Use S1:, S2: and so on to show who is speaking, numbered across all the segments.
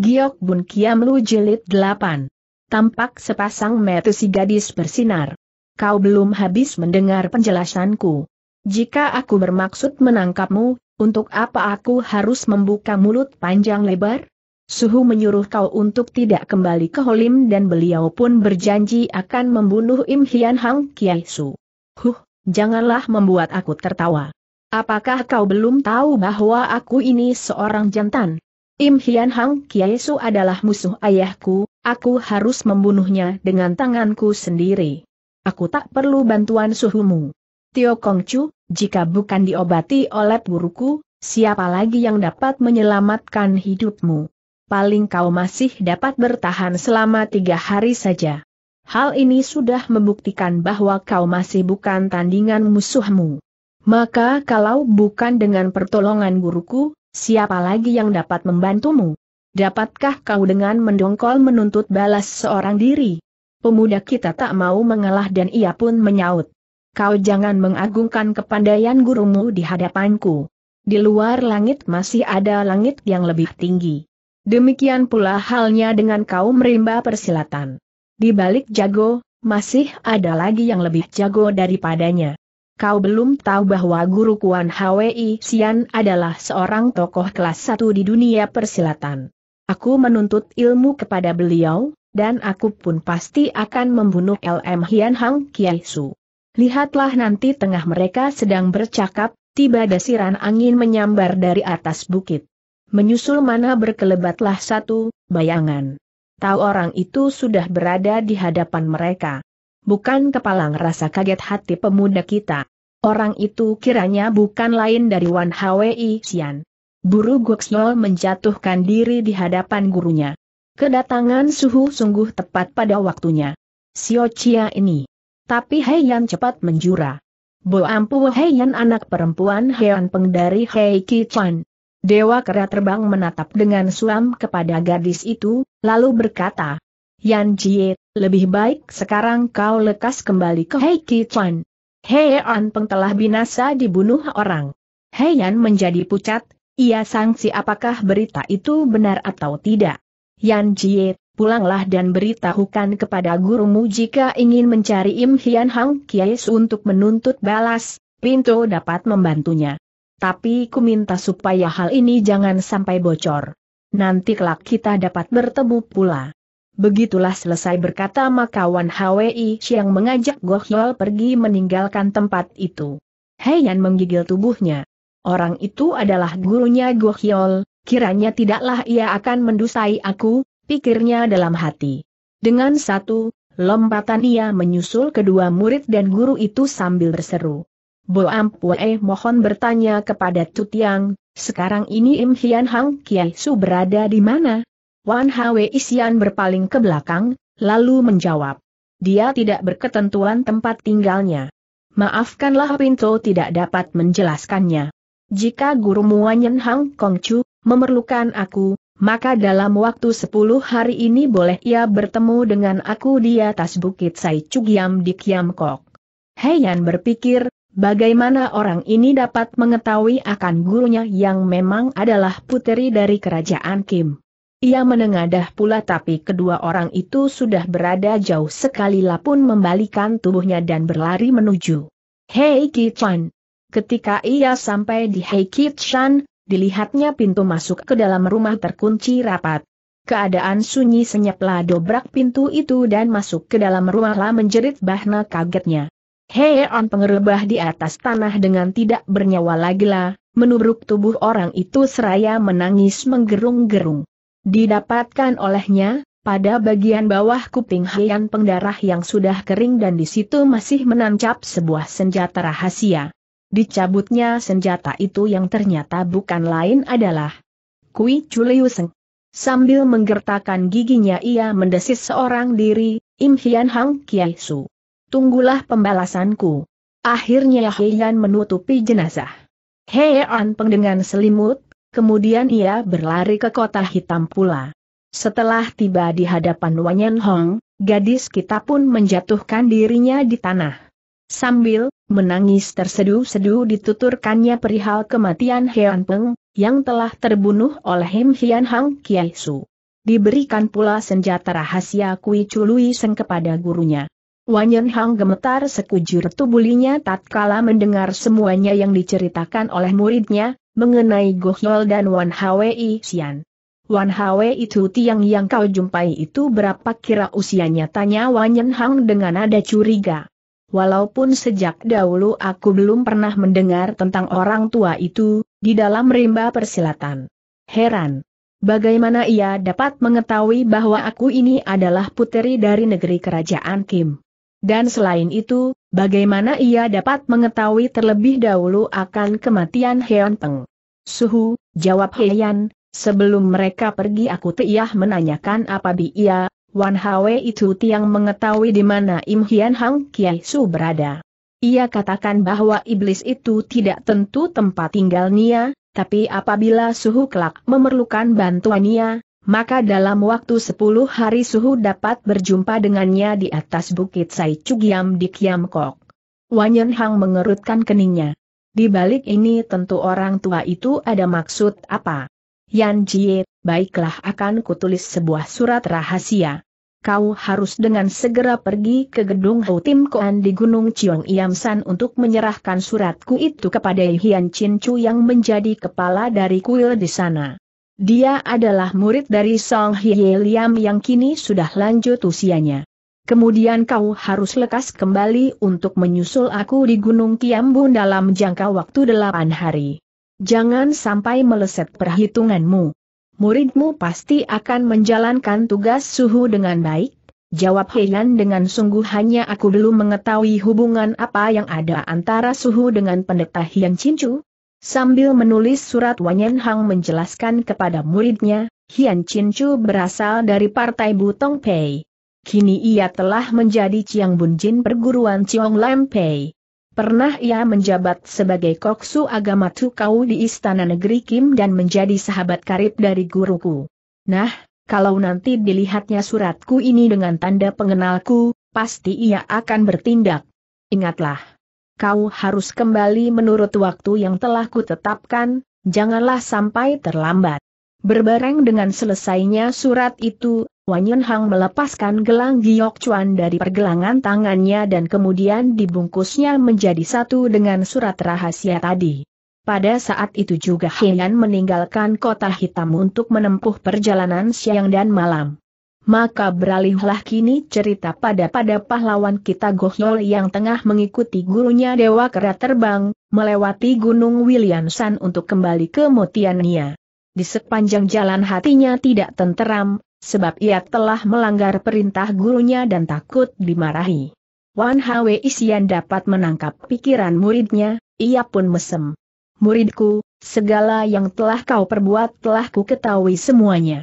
S1: Giok Bun Kiam Lu Jilid 8. Tampak sepasang mata si gadis bersinar. Kau belum habis mendengar penjelasanku. Jika aku bermaksud menangkapmu, untuk apa aku harus membuka mulut panjang lebar? Suhu menyuruh kau untuk tidak kembali ke Holim dan beliau pun berjanji akan membunuh Im Hian Hang Kiai Su. Huh, janganlah membuat aku tertawa. Apakah kau belum tahu bahwa aku ini seorang jantan? Im Hian Hang Kiai Su adalah musuh ayahku, aku harus membunuhnya dengan tanganku sendiri. Aku tak perlu bantuan suhumu. Tio Kong Chu, jika bukan diobati oleh guruku, siapa lagi yang dapat menyelamatkan hidupmu? Paling kau masih dapat bertahan selama tiga hari saja. Hal ini sudah membuktikan bahwa kau masih bukan tandingan musuhmu. Maka kalau bukan dengan pertolongan guruku, Siapa lagi yang dapat membantumu? Dapatkah kau dengan mendongkol menuntut balas seorang diri? Pemuda kita tak mau mengalah dan ia pun menyaut. Kau jangan mengagungkan kepandaian gurumu di hadapanku. Di luar langit masih ada langit yang lebih tinggi. Demikian pula halnya dengan kau merimba persilatan. Di balik jago, masih ada lagi yang lebih jago daripadanya. Kau belum tahu bahwa guru Kuan Hwi Sian adalah seorang tokoh kelas satu di dunia persilatan. Aku menuntut ilmu kepada beliau, dan aku pun pasti akan membunuh LM Hian Hang Kiai Su. Lihatlah nanti tengah mereka sedang bercakap, tiba desiran angin menyambar dari atas bukit. Menyusul mana berkelebatlah satu bayangan. Tahu orang itu sudah berada di hadapan mereka bukan kepalang rasa kaget hati pemuda kita. Orang itu kiranya bukan lain dari Wan Hwi Xian. Buru Guxiol menjatuhkan diri di hadapan gurunya. Kedatangan suhu sungguh tepat pada waktunya. Sio Chia ini. Tapi Heian cepat menjura. Bo Ampu Heian anak perempuan Heian Peng dari Hei Ki Chuan. Dewa kera terbang menatap dengan suam kepada gadis itu, lalu berkata, Yan Jie, lebih baik sekarang kau lekas kembali ke Hei Ki Chuan. Hei An Peng telah binasa dibunuh orang. Hei Yan menjadi pucat, ia sangsi apakah berita itu benar atau tidak. Yan Jie, pulanglah dan beritahukan kepada gurumu jika ingin mencari Im Hian Hang Kies untuk menuntut balas, Pintu dapat membantunya. Tapi ku minta supaya hal ini jangan sampai bocor. Nanti kelak kita dapat bertemu pula. Begitulah selesai berkata makawan HWI yang mengajak Goh Yol pergi meninggalkan tempat itu. Yan menggigil tubuhnya. Orang itu adalah gurunya Goh Yol, kiranya tidaklah ia akan mendusai aku, pikirnya dalam hati. Dengan satu, lompatan ia menyusul kedua murid dan guru itu sambil berseru. Bo Ampue mohon bertanya kepada Tutiang, sekarang ini Im Hian Hang Kiai Su berada di mana? Wan Hwe Isian berpaling ke belakang, lalu menjawab. Dia tidak berketentuan tempat tinggalnya. Maafkanlah Pinto tidak dapat menjelaskannya. Jika guru Muanyen Hang Chu memerlukan aku, maka dalam waktu 10 hari ini boleh ia bertemu dengan aku di atas bukit Sai Cugiam di Kiamkok. Heian berpikir, bagaimana orang ini dapat mengetahui akan gurunya yang memang adalah puteri dari kerajaan Kim. Ia menengadah pula tapi kedua orang itu sudah berada jauh sekali lapun membalikan tubuhnya dan berlari menuju. Hei Kichan! Ketika ia sampai di Hei Kichan, dilihatnya pintu masuk ke dalam rumah terkunci rapat. Keadaan sunyi senyaplah dobrak pintu itu dan masuk ke dalam rumahlah menjerit bahna kagetnya. Hei on pengerebah di atas tanah dengan tidak bernyawa lagi menubruk tubuh orang itu seraya menangis menggerung-gerung. Didapatkan olehnya, pada bagian bawah kuping Hian pengdarah yang sudah kering dan di situ masih menancap sebuah senjata rahasia. Dicabutnya senjata itu yang ternyata bukan lain adalah Kui Chuliuseng. Sambil menggertakkan giginya ia mendesis seorang diri, Im Hian Hang Kiai Su. Tunggulah pembalasanku. Akhirnya Hian menutupi jenazah. Heian dengan selimut, Kemudian ia berlari ke kota hitam pula. Setelah tiba di hadapan Wanyan Hong, gadis kita pun menjatuhkan dirinya di tanah. Sambil menangis terseduh-seduh dituturkannya perihal kematian Hian Peng, yang telah terbunuh oleh Him Hian Hang Kiai Su. Diberikan pula senjata rahasia Kui Chului Seng kepada gurunya. Wanyan Hang gemetar sekujur tubulinya tatkala mendengar semuanya yang diceritakan oleh muridnya, mengenai Gohyol dan Wan Hwi Xian. Wan Hwe itu tiang yang kau jumpai itu berapa kira usianya tanya Yen Hang dengan nada curiga. Walaupun sejak dahulu aku belum pernah mendengar tentang orang tua itu, di dalam rimba persilatan. Heran. Bagaimana ia dapat mengetahui bahwa aku ini adalah puteri dari negeri kerajaan Kim. Dan selain itu, bagaimana ia dapat mengetahui terlebih dahulu akan kematian Heon Peng? Suhu, jawab Heian, sebelum mereka pergi aku tiah menanyakan apa bi ia, Wan Hwe itu tiang mengetahui di mana Im Hian Hang Kiai Su berada. Ia katakan bahwa iblis itu tidak tentu tempat tinggalnya, tapi apabila suhu kelak memerlukan bantuan bantuannya, maka dalam waktu sepuluh hari suhu dapat berjumpa dengannya di atas bukit Sai Yam di Kiamkok. Kok. Wanyan Hang mengerutkan keningnya. Di balik ini tentu orang tua itu ada maksud apa. Yan Jie, baiklah akan kutulis sebuah surat rahasia kau harus dengan segera pergi ke gedung Houtim Koan di Gunung Chiong Iam untuk menyerahkan suratku itu kepada Hian Chin Chu yang menjadi kepala dari kuil di sana. Dia adalah murid dari Song Hye Liam yang kini sudah lanjut usianya. Kemudian kau harus lekas kembali untuk menyusul aku di Gunung Kiambun dalam jangka waktu delapan hari. Jangan sampai meleset perhitunganmu. Muridmu pasti akan menjalankan tugas suhu dengan baik, jawab Heian dengan sungguh hanya aku belum mengetahui hubungan apa yang ada antara suhu dengan pendeta Hian Cincu, Sambil menulis surat Wanyan Hang menjelaskan kepada muridnya, Hian Chin Chu berasal dari partai Butong Pei. Kini ia telah menjadi Chiang Bun Jin perguruan Chiong Lam Pei. Pernah ia menjabat sebagai koksu agama Tukau di Istana Negeri Kim dan menjadi sahabat karib dari guruku. Nah, kalau nanti dilihatnya suratku ini dengan tanda pengenalku, pasti ia akan bertindak. Ingatlah kau harus kembali menurut waktu yang telah kutetapkan, janganlah sampai terlambat. Berbareng dengan selesainya surat itu, Yun Hang melepaskan gelang giok cuan dari pergelangan tangannya dan kemudian dibungkusnya menjadi satu dengan surat rahasia tadi. Pada saat itu juga Heian meninggalkan kota hitam untuk menempuh perjalanan siang dan malam. Maka beralihlah kini cerita pada pada pahlawan kita Gohyol yang tengah mengikuti gurunya Dewa Kera terbang, melewati Gunung Wiliansan untuk kembali ke Motiania. Di sepanjang jalan hatinya tidak tenteram, sebab ia telah melanggar perintah gurunya dan takut dimarahi. Wan Hwe Isian dapat menangkap pikiran muridnya, ia pun mesem. Muridku, segala yang telah kau perbuat telah ku ketahui semuanya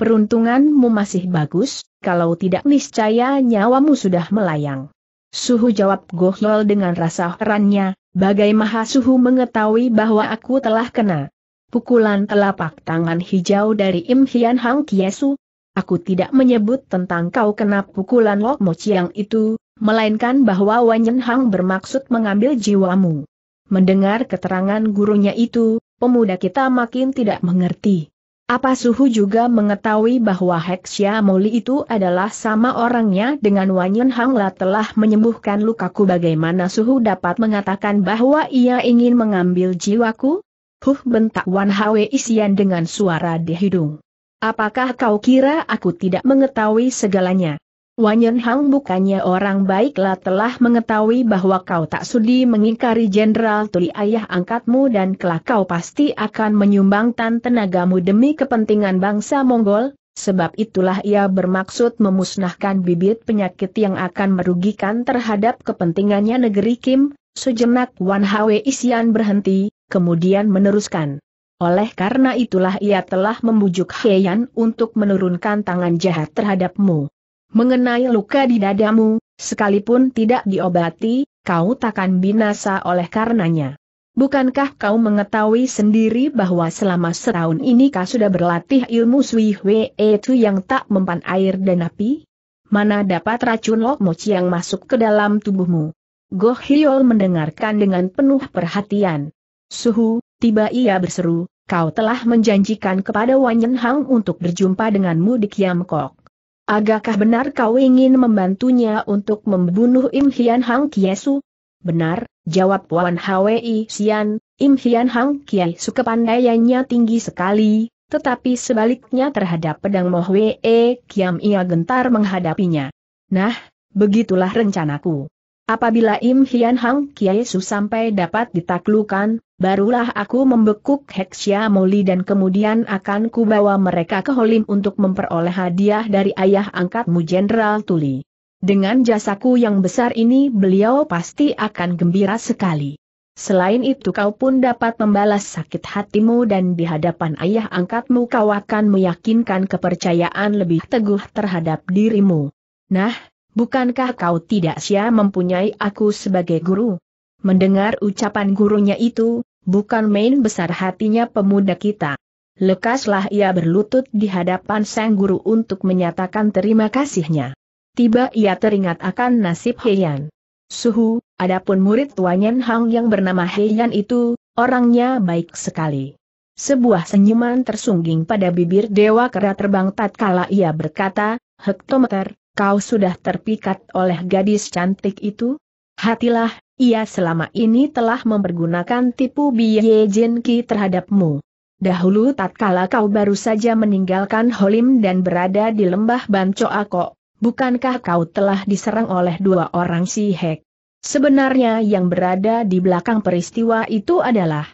S1: peruntunganmu masih bagus, kalau tidak niscaya nyawamu sudah melayang. Suhu jawab Gohyol dengan rasa herannya, bagai maha suhu mengetahui bahwa aku telah kena. Pukulan telapak tangan hijau dari Im Hian Hang Kiesu, Aku tidak menyebut tentang kau kena pukulan Lok Mo Chiang itu, melainkan bahwa Wanyen Hang bermaksud mengambil jiwamu. Mendengar keterangan gurunya itu, pemuda kita makin tidak mengerti. Apa Suhu juga mengetahui bahwa Hexia Moli itu adalah sama orangnya dengan Wanyan Hangla telah menyembuhkan lukaku bagaimana Suhu dapat mengatakan bahwa ia ingin mengambil jiwaku? Huh bentak Wan Hwe Isian dengan suara di hidung. Apakah kau kira aku tidak mengetahui segalanya? Wanyan Hang bukannya orang baiklah telah mengetahui bahwa kau tak sudi mengingkari Jenderal Tuli ayah angkatmu dan kelak kau pasti akan menyumbang tan tenagamu demi kepentingan bangsa Mongol, sebab itulah ia bermaksud memusnahkan bibit penyakit yang akan merugikan terhadap kepentingannya negeri Kim, sejenak Wan Hwe Isian berhenti, kemudian meneruskan. Oleh karena itulah ia telah membujuk Heian untuk menurunkan tangan jahat terhadapmu. Mengenai luka di dadamu, sekalipun tidak diobati, kau takkan binasa oleh karenanya. Bukankah kau mengetahui sendiri bahwa selama setahun ini kau sudah berlatih ilmu Sui Hwe itu yang tak mempan air dan api? Mana dapat racun lokmoci yang masuk ke dalam tubuhmu? Goh Hiol mendengarkan dengan penuh perhatian. Suhu, tiba ia berseru, kau telah menjanjikan kepada Wanyen Hang untuk berjumpa denganmu di Kiam Kok. Agakah benar kau ingin membantunya untuk membunuh Im Hian Hang Kiesu? Benar, jawab Wan Hwi Sian, Im Hian Hang Kiesu kepandaiannya tinggi sekali, tetapi sebaliknya terhadap pedang Mo Hwe Kiam ia gentar menghadapinya. Nah, begitulah rencanaku. Apabila Im Hian Hang Kiesu sampai dapat ditaklukan, Barulah aku membekuk Heksya Moli dan kemudian akan kubawa mereka ke Holim untuk memperoleh hadiah dari ayah angkatmu Jenderal Tuli. Dengan jasaku yang besar ini beliau pasti akan gembira sekali. Selain itu kau pun dapat membalas sakit hatimu dan di hadapan ayah angkatmu kau akan meyakinkan kepercayaan lebih teguh terhadap dirimu. Nah, bukankah kau tidak sia mempunyai aku sebagai guru? Mendengar ucapan gurunya itu, bukan main besar hatinya pemuda kita. Lekaslah ia berlutut di hadapan sang guru untuk menyatakan terima kasihnya. Tiba ia teringat akan nasib Heian. Suhu, adapun murid Tuanyen Hang yang bernama Heian itu, orangnya baik sekali. Sebuah senyuman tersungging pada bibir Dewa Kera terbang tatkala ia berkata, Hektometer, kau sudah terpikat oleh gadis cantik itu? Hatilah, ia selama ini telah mempergunakan tipu biye Ki terhadapmu. Dahulu tatkala kau baru saja meninggalkan Holim dan berada di lembah Ako, bukankah kau telah diserang oleh dua orang sihek? Sebenarnya yang berada di belakang peristiwa itu adalah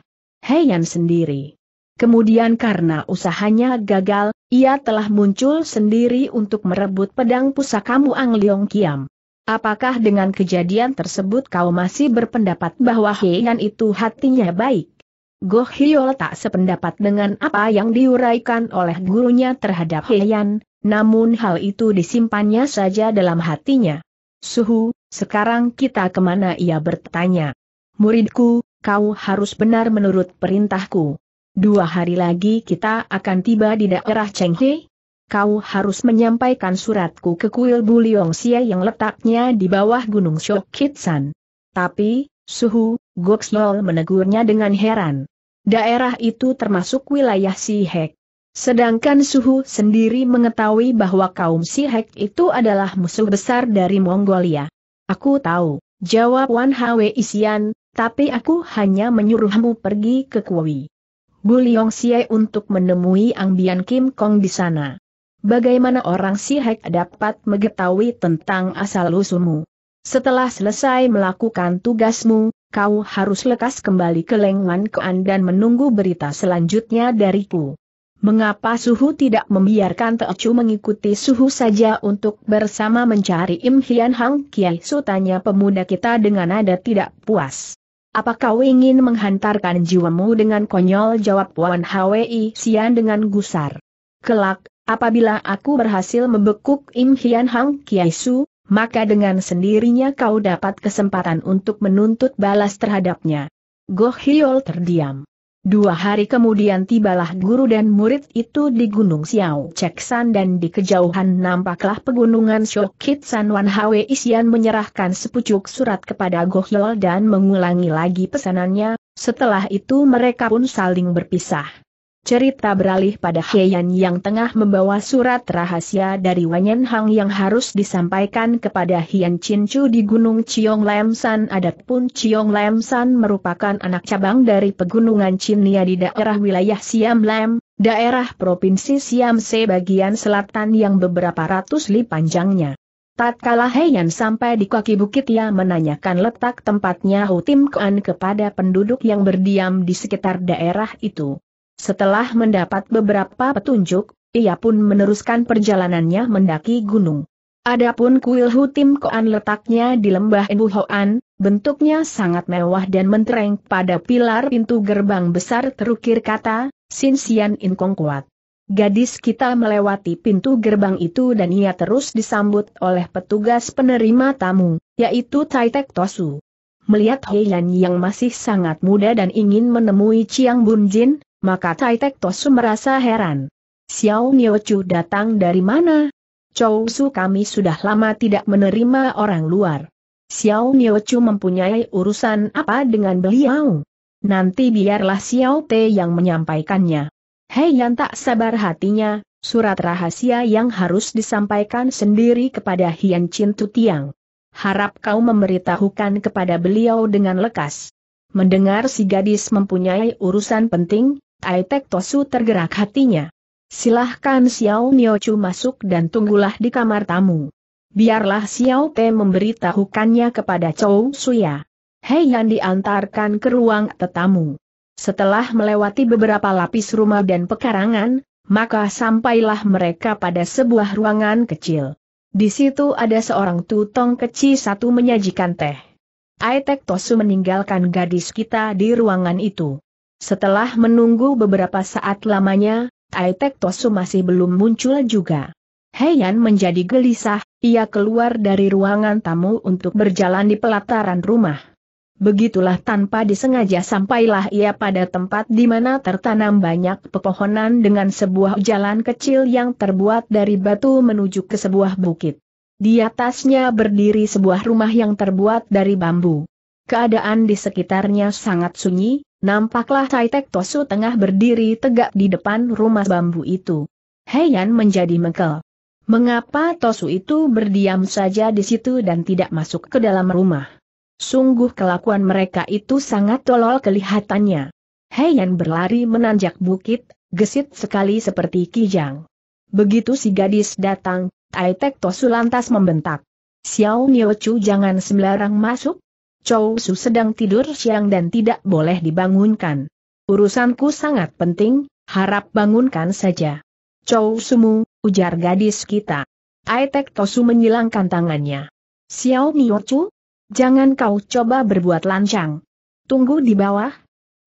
S1: Heian sendiri. Kemudian karena usahanya gagal, ia telah muncul sendiri untuk merebut pedang pusakamu Ang Leong Kiam. Apakah dengan kejadian tersebut kau masih berpendapat bahwa Heian itu hatinya baik? Goh Hyol tak sependapat dengan apa yang diuraikan oleh gurunya terhadap Heian, namun hal itu disimpannya saja dalam hatinya. Suhu, sekarang kita kemana ia bertanya. Muridku, kau harus benar menurut perintahku. Dua hari lagi kita akan tiba di daerah Cheng Chenghe, kau harus menyampaikan suratku ke kuil Buliong Sia yang letaknya di bawah Gunung Shokitsan. Tapi, Suhu, Goxlol menegurnya dengan heran. Daerah itu termasuk wilayah Sihek. Sedangkan Suhu sendiri mengetahui bahwa kaum Sihek itu adalah musuh besar dari Mongolia. Aku tahu, jawab Wan Hwe Isian, tapi aku hanya menyuruhmu pergi ke Kuwi. Buliong Siai untuk menemui Angbian Kim Kong di sana bagaimana orang sihek dapat mengetahui tentang asal-usulmu. Setelah selesai melakukan tugasmu, kau harus lekas kembali ke Lengwan kean dan menunggu berita selanjutnya dariku. Mengapa Suhu tidak membiarkan Teocu mengikuti Suhu saja untuk bersama mencari Im Hian Hang Kiai Su tanya pemuda kita dengan nada tidak puas. Apa kau ingin menghantarkan jiwamu dengan konyol jawab Wan Hwi Sian dengan gusar. Kelak, Apabila aku berhasil membekuk Im Hian Hang Kiai Su, maka dengan sendirinya kau dapat kesempatan untuk menuntut balas terhadapnya. Goh Hiol terdiam. Dua hari kemudian tibalah guru dan murid itu di Gunung Xiao Ceksan dan di kejauhan nampaklah pegunungan Shokit San Wan Hwe Isian menyerahkan sepucuk surat kepada Goh Hiol dan mengulangi lagi pesanannya, setelah itu mereka pun saling berpisah. Cerita beralih pada Heian yang tengah membawa surat rahasia dari Wanyan Hang yang harus disampaikan kepada Hian Chin Chu di Gunung Chiong Lam San. Adapun Chiong Lam merupakan anak cabang dari Pegunungan Chinia di daerah wilayah Siam Lam, daerah Provinsi Siam Se bagian selatan yang beberapa ratus li panjangnya. Tatkala Heian sampai di kaki bukit ia menanyakan letak tempatnya Hutim Kuan kepada penduduk yang berdiam di sekitar daerah itu. Setelah mendapat beberapa petunjuk, ia pun meneruskan perjalanannya mendaki gunung. Adapun kuil Hutim Koan letaknya di lembah Enbuhoan, bentuknya sangat mewah dan mentereng pada pilar pintu gerbang besar terukir kata, Sin Sian In Kong Kuat. Gadis kita melewati pintu gerbang itu dan ia terus disambut oleh petugas penerima tamu, yaitu Tai Tosu. Melihat Heian yang masih sangat muda dan ingin menemui Chiang Bunjin, maka Tai Tek Tosu merasa heran. Xiao Chu datang dari mana? Chou Su kami sudah lama tidak menerima orang luar. Xiao Chu mempunyai urusan apa dengan beliau? Nanti biarlah Xiao Te yang menyampaikannya. Hei yang tak sabar hatinya, surat rahasia yang harus disampaikan sendiri kepada Hian Chin Tu Tiang. Harap kau memberitahukan kepada beliau dengan lekas. Mendengar si gadis mempunyai urusan penting, Aitek Tosu tergerak hatinya. Silahkan Xiao Chu masuk dan tunggulah di kamar tamu. Biarlah Xiao Te memberitahukannya kepada Chou Suya. Hei Yan diantarkan ke ruang tetamu. Setelah melewati beberapa lapis rumah dan pekarangan, maka sampailah mereka pada sebuah ruangan kecil. Di situ ada seorang tutong kecil satu menyajikan teh. Aitek Tosu meninggalkan gadis kita di ruangan itu. Setelah menunggu beberapa saat lamanya, Tai Tek Tosu masih belum muncul juga. Heian menjadi gelisah, ia keluar dari ruangan tamu untuk berjalan di pelataran rumah. Begitulah tanpa disengaja sampailah ia pada tempat di mana tertanam banyak pepohonan dengan sebuah jalan kecil yang terbuat dari batu menuju ke sebuah bukit. Di atasnya berdiri sebuah rumah yang terbuat dari bambu. Keadaan di sekitarnya sangat sunyi, Nampaklah Tai Tek Tosu tengah berdiri tegak di depan rumah bambu itu. Heian menjadi mengkel. Mengapa Tosu itu berdiam saja di situ dan tidak masuk ke dalam rumah? Sungguh kelakuan mereka itu sangat tolol kelihatannya. Heian berlari menanjak bukit, gesit sekali seperti kijang. Begitu si gadis datang, Tai Tek Tosu lantas membentak. Xiao Niochu jangan sembarang masuk, Chow Su sedang tidur siang dan tidak boleh dibangunkan. Urusanku sangat penting, harap bangunkan saja. Chow Sumu, ujar gadis kita. Aitek Tosu menyilangkan tangannya. Xiao Miochu? Jangan kau coba berbuat lancang. Tunggu di bawah.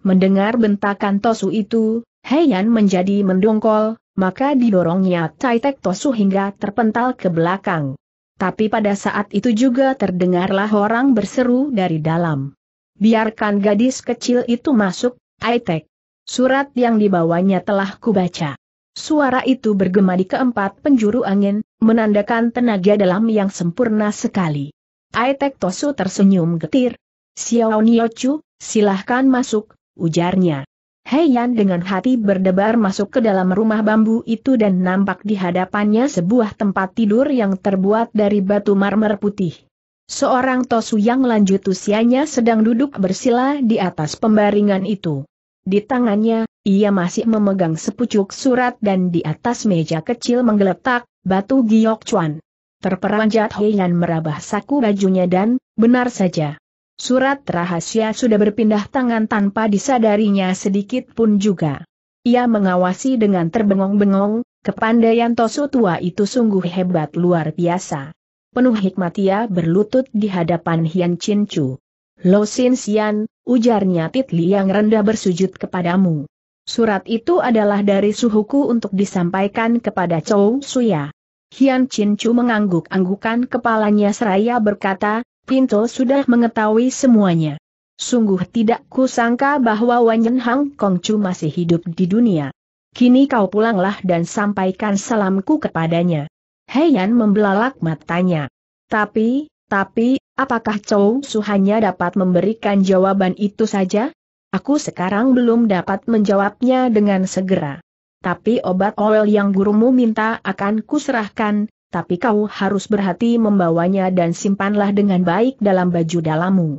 S1: Mendengar bentakan Tosu itu, Heian menjadi mendongkol, maka didorongnya Aitek Tosu hingga terpental ke belakang. Tapi pada saat itu juga terdengarlah orang berseru dari dalam. Biarkan gadis kecil itu masuk, Aitek. Surat yang dibawanya telah kubaca. Suara itu bergema di keempat penjuru angin, menandakan tenaga dalam yang sempurna sekali. Aitek Tosu tersenyum getir. Xiao Niochu, silahkan masuk, ujarnya. Hei Yan dengan hati berdebar masuk ke dalam rumah bambu itu dan nampak di hadapannya sebuah tempat tidur yang terbuat dari batu marmer putih. Seorang Tosu yang lanjut usianya sedang duduk bersila di atas pembaringan itu. Di tangannya, ia masih memegang sepucuk surat dan di atas meja kecil menggeletak, batu giok cuan. Terperanjat Heian merabah saku bajunya dan, benar saja, Surat rahasia sudah berpindah tangan tanpa disadarinya sedikit pun juga. Ia mengawasi dengan terbengong-bengong, kepandaian Tosu tua itu sungguh hebat luar biasa. Penuh hikmat ia berlutut di hadapan Hian Chin Chu. Lo Sin Sian, ujarnya Titli yang rendah bersujud kepadamu. Surat itu adalah dari suhuku untuk disampaikan kepada Chou Suya. Hian Chin Chu mengangguk-anggukan kepalanya seraya berkata, Pinto sudah mengetahui semuanya. Sungguh tidak kusangka bahwa Wanyen Hang Kongcu masih hidup di dunia. Kini kau pulanglah dan sampaikan salamku kepadanya. Heian membelalak matanya. Tapi, tapi, apakah Chou Su hanya dapat memberikan jawaban itu saja? Aku sekarang belum dapat menjawabnya dengan segera. Tapi obat oil yang gurumu minta akan kuserahkan, tapi kau harus berhati membawanya dan simpanlah dengan baik dalam baju dalammu.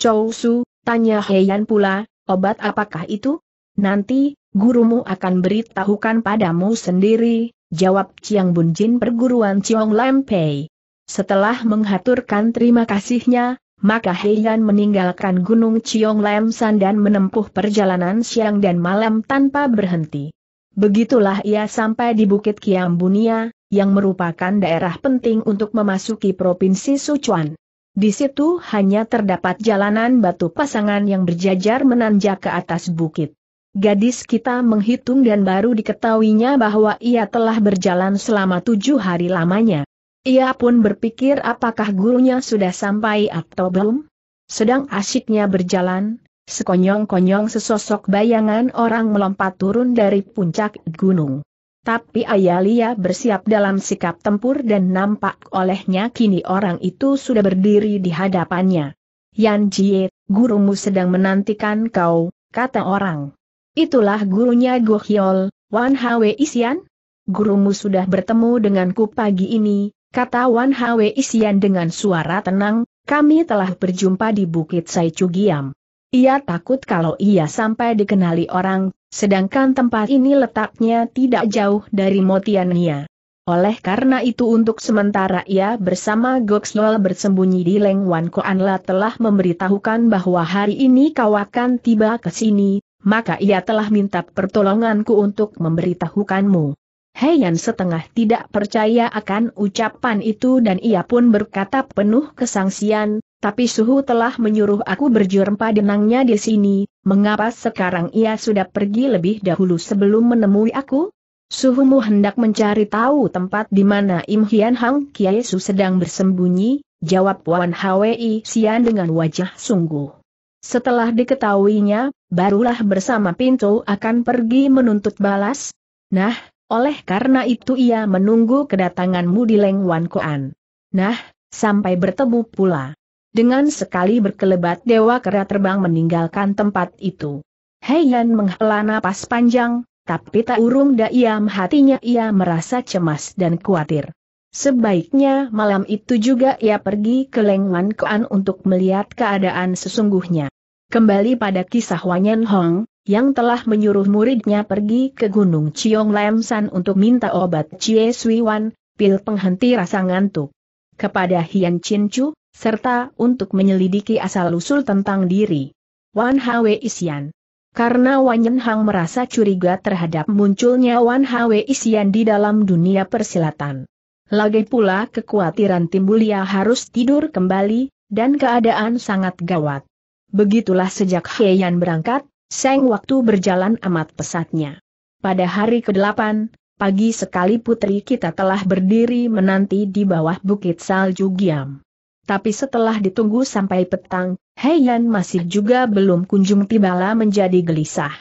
S1: Chou Su, tanya Heian pula, obat apakah itu? Nanti, gurumu akan beritahukan padamu sendiri, jawab Chiang Bun Jin perguruan Chiong Lam Pei. Setelah menghaturkan terima kasihnya, maka Heian meninggalkan Gunung Chiong Lam San dan menempuh perjalanan siang dan malam tanpa berhenti. Begitulah ia sampai di Bukit Kiambunia, yang merupakan daerah penting untuk memasuki Provinsi Sichuan. Di situ hanya terdapat jalanan batu pasangan yang berjajar menanjak ke atas bukit. Gadis kita menghitung dan baru diketahuinya bahwa ia telah berjalan selama tujuh hari lamanya. Ia pun berpikir apakah gurunya sudah sampai atau belum. Sedang asyiknya berjalan, sekonyong-konyong sesosok bayangan orang melompat turun dari puncak gunung. Tapi Ayalia bersiap dalam sikap tempur dan nampak olehnya kini orang itu sudah berdiri di hadapannya. Yan Jie, gurumu sedang menantikan kau, kata orang. Itulah gurunya Gohyol, Wan Hwe Isian? Gurumu sudah bertemu denganku pagi ini, kata Wan Hwe Isian dengan suara tenang, kami telah berjumpa di Bukit Sai Cugiam. Ia takut kalau ia sampai dikenali orang, sedangkan tempat ini letaknya tidak jauh dari Motiania. Oleh karena itu untuk sementara ia bersama Goxlol bersembunyi di Lengwan Koanla telah memberitahukan bahwa hari ini kau akan tiba ke sini, maka ia telah minta pertolonganku untuk memberitahukanmu. Heian setengah tidak percaya akan ucapan itu dan ia pun berkata penuh kesangsian, tapi Suhu telah menyuruh aku berjurem denangnya di sini, mengapa sekarang ia sudah pergi lebih dahulu sebelum menemui aku? Suhumu hendak mencari tahu tempat di mana Im Hian Hang Su sedang bersembunyi, jawab Wan Hwi Sian dengan wajah sungguh. Setelah diketahuinya, barulah bersama Pinto akan pergi menuntut balas. Nah, oleh karena itu ia menunggu kedatanganmu di Leng Wan Koan. Nah, sampai bertemu pula. Dengan sekali berkelebat Dewa Kera terbang meninggalkan tempat itu. Heian menghela napas panjang, tapi tak urung daiam hatinya ia merasa cemas dan khawatir. Sebaiknya malam itu juga ia pergi ke Lengwan Kuan untuk melihat keadaan sesungguhnya. Kembali pada kisah Wanyan Hong, yang telah menyuruh muridnya pergi ke Gunung Chiong Lam San untuk minta obat Chie Sui Wan, pil penghenti rasa ngantuk. Kepada Hian Chin Chu, serta untuk menyelidiki asal-usul tentang diri Wan Hwe Isian. Karena Wan Yen Hang merasa curiga terhadap munculnya Wan Hwe Isian di dalam dunia persilatan. Lagi pula kekhawatiran timbul ia harus tidur kembali, dan keadaan sangat gawat. Begitulah sejak He Yan berangkat, Seng waktu berjalan amat pesatnya. Pada hari ke-8, pagi sekali putri kita telah berdiri menanti di bawah bukit salju Giam tapi setelah ditunggu sampai petang, Hei masih juga belum kunjung tibalah menjadi gelisah.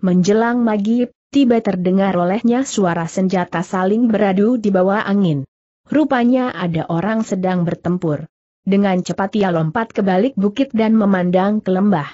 S1: Menjelang maghrib, tiba terdengar olehnya suara senjata saling beradu di bawah angin. Rupanya ada orang sedang bertempur. Dengan cepat ia lompat ke balik bukit dan memandang ke lembah.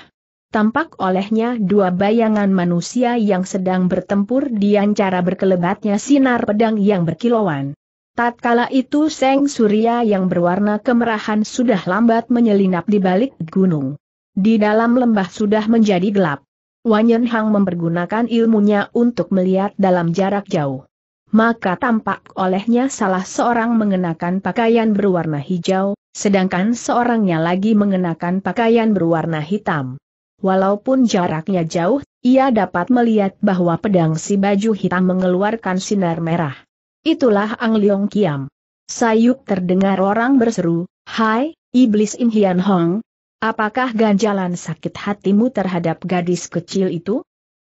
S1: Tampak olehnya dua bayangan manusia yang sedang bertempur di antara berkelebatnya sinar pedang yang berkilauan. Tatkala itu Seng Surya yang berwarna kemerahan sudah lambat menyelinap di balik gunung. Di dalam lembah sudah menjadi gelap. Wanyan Hang mempergunakan ilmunya untuk melihat dalam jarak jauh. Maka tampak olehnya salah seorang mengenakan pakaian berwarna hijau, sedangkan seorangnya lagi mengenakan pakaian berwarna hitam. Walaupun jaraknya jauh, ia dapat melihat bahwa pedang si baju hitam mengeluarkan sinar merah. Itulah Ang Leong Kiam. Sayup terdengar orang berseru, Hai, Iblis In Hian Hong, apakah ganjalan sakit hatimu terhadap gadis kecil itu?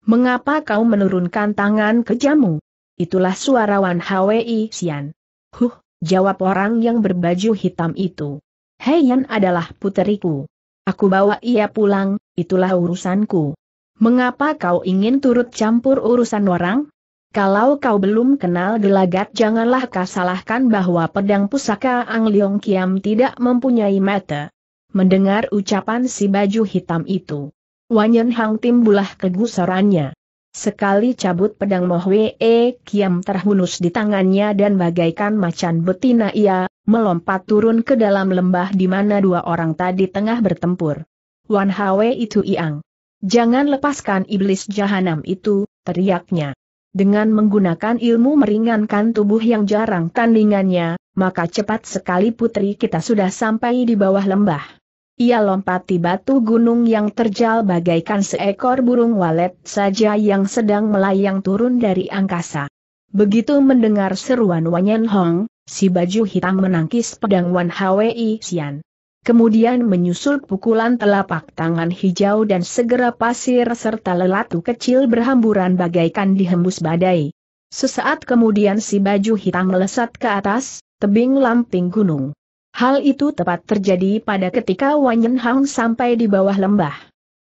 S1: Mengapa kau menurunkan tangan kejamu? Itulah suara Wan Hwi Xian. Huh, jawab orang yang berbaju hitam itu. Yan adalah puteriku. Aku bawa ia pulang, itulah urusanku. Mengapa kau ingin turut campur urusan orang? Kalau kau belum kenal gelagat janganlah kau salahkan bahwa pedang pusaka Ang Leong Kiam tidak mempunyai mata. Mendengar ucapan si baju hitam itu. Wanyen Hang timbulah kegusarannya. Sekali cabut pedang Mohwe E Kiam terhunus di tangannya dan bagaikan macan betina ia, melompat turun ke dalam lembah di mana dua orang tadi tengah bertempur. Wan Hwe itu Iang. Jangan lepaskan iblis jahanam itu, teriaknya. Dengan menggunakan ilmu meringankan tubuh yang jarang tandingannya, maka cepat sekali putri kita sudah sampai di bawah lembah. Ia lompati batu gunung yang terjal bagaikan seekor burung walet saja yang sedang melayang turun dari angkasa. Begitu mendengar seruan Wanyan Hong, si baju hitam menangkis pedang Wan Hwei Xian. Kemudian menyusul pukulan telapak tangan hijau dan segera pasir serta lelatu kecil berhamburan bagaikan dihembus badai. Sesaat kemudian si baju hitam melesat ke atas, tebing lamping gunung. Hal itu tepat terjadi pada ketika Wanyen Hang sampai di bawah lembah.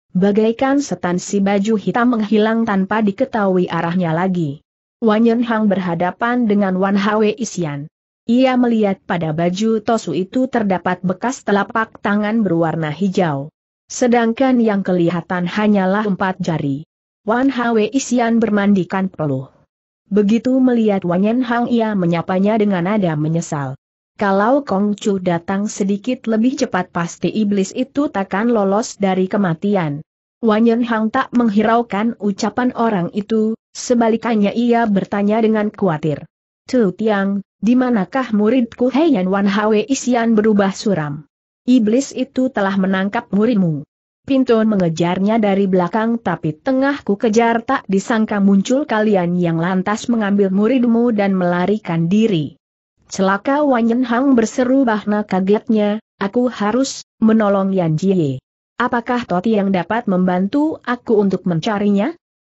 S1: Bagaikan setan si baju hitam menghilang tanpa diketahui arahnya lagi. Wanyen Hang berhadapan dengan Wan Hwe Isian. Ia melihat pada baju Tosu itu terdapat bekas telapak tangan berwarna hijau. Sedangkan yang kelihatan hanyalah empat jari. Wan Hwe Isian bermandikan peluh. Begitu melihat Wan Yen Hang ia menyapanya dengan nada menyesal. Kalau Kong Chu datang sedikit lebih cepat pasti iblis itu takkan lolos dari kematian. Wan Yen Hang tak menghiraukan ucapan orang itu, sebalikannya ia bertanya dengan khawatir. Tu Tiang, di manakah muridku Heian Wan Hwe Isian berubah suram? Iblis itu telah menangkap muridmu. Pinton mengejarnya dari belakang tapi tengah ku kejar tak disangka muncul kalian yang lantas mengambil muridmu dan melarikan diri. Celaka Wanyen Hang berseru bahna kagetnya, aku harus menolong Yan Jie. Apakah Toti yang dapat membantu aku untuk mencarinya?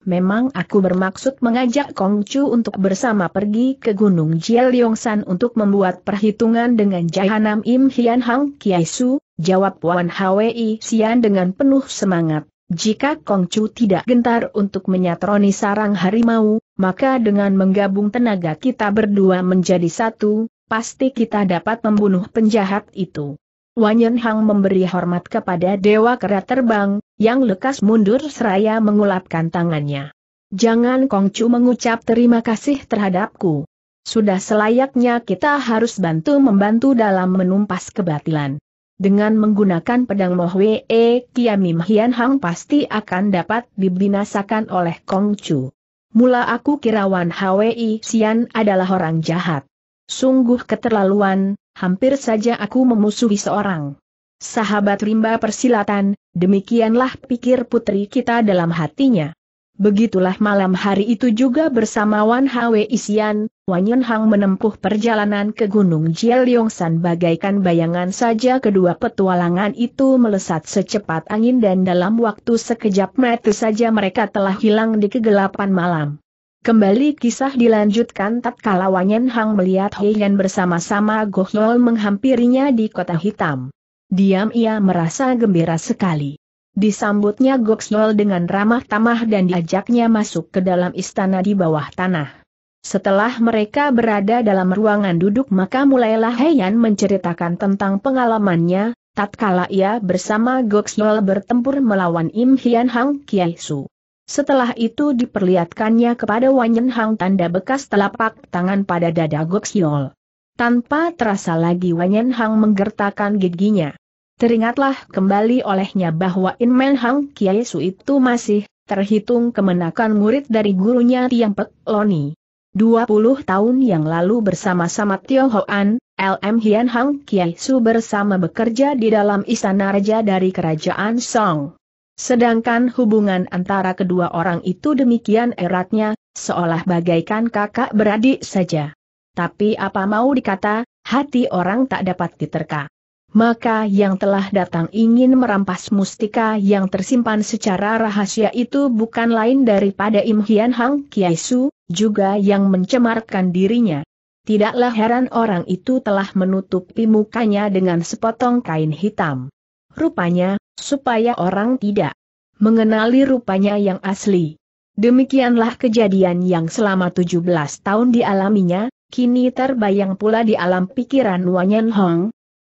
S1: memang aku bermaksud mengajak Kong Chu untuk bersama pergi ke Gunung Jieliongsan untuk membuat perhitungan dengan Jahanam Im Hian Hang Kiai Su, jawab Wan Hwi Sian dengan penuh semangat. Jika Kong Chu tidak gentar untuk menyatroni sarang harimau, maka dengan menggabung tenaga kita berdua menjadi satu, pasti kita dapat membunuh penjahat itu. Wanyan Hang memberi hormat kepada Dewa Kera Terbang, yang lekas mundur seraya mengulapkan tangannya. Jangan Kongcu mengucap terima kasih terhadapku. Sudah selayaknya kita harus bantu-membantu dalam menumpas kebatilan. Dengan menggunakan pedang Mohwe Kiamim Hian Hang pasti akan dapat dibinasakan oleh Kongcu. Mula aku kirawan Hwi Sian adalah orang jahat. Sungguh keterlaluan, hampir saja aku memusuhi seorang. Sahabat rimba persilatan, demikianlah pikir putri kita dalam hatinya. Begitulah malam hari itu juga bersama Wan Hwe Isian, Wan Yun Hang menempuh perjalanan ke Gunung Jeolliong-san bagaikan bayangan saja kedua petualangan itu melesat secepat angin dan dalam waktu sekejap mata saja mereka telah hilang di kegelapan malam. Kembali kisah dilanjutkan tatkala Wanyan Hang melihat Heian bersama-sama Gohyol menghampirinya di kota hitam. Diam ia merasa gembira sekali. Disambutnya Gohyol dengan ramah tamah dan diajaknya masuk ke dalam istana di bawah tanah. Setelah mereka berada dalam ruangan duduk maka mulailah Heian menceritakan tentang pengalamannya, tatkala ia bersama Gohyol bertempur melawan Im Hian Hang Kiai Su. Setelah itu diperlihatkannya kepada Wanyen Hang tanda bekas telapak tangan pada dada Goksiol. Tanpa terasa lagi Wanyen Hang menggertakkan giginya. Teringatlah kembali olehnya bahwa Inmen Hang Kiai Su itu masih terhitung kemenakan murid dari gurunya Tiang Pek Loni. 20 tahun yang lalu bersama-sama Tio Hoan, LM Hian Hang Kiai Su bersama bekerja di dalam istana raja dari kerajaan Song. Sedangkan hubungan antara kedua orang itu demikian eratnya, seolah bagaikan kakak beradik saja. Tapi apa mau dikata, hati orang tak dapat diterka. Maka yang telah datang ingin merampas mustika yang tersimpan secara rahasia itu bukan lain daripada Im Hian Hang Kiai Su, juga yang mencemarkan dirinya. Tidaklah heran orang itu telah menutupi mukanya dengan sepotong kain hitam. Rupanya, supaya orang tidak mengenali rupanya yang asli. Demikianlah kejadian yang selama 17 tahun dialaminya, kini terbayang pula di alam pikiran Wanyan Hong.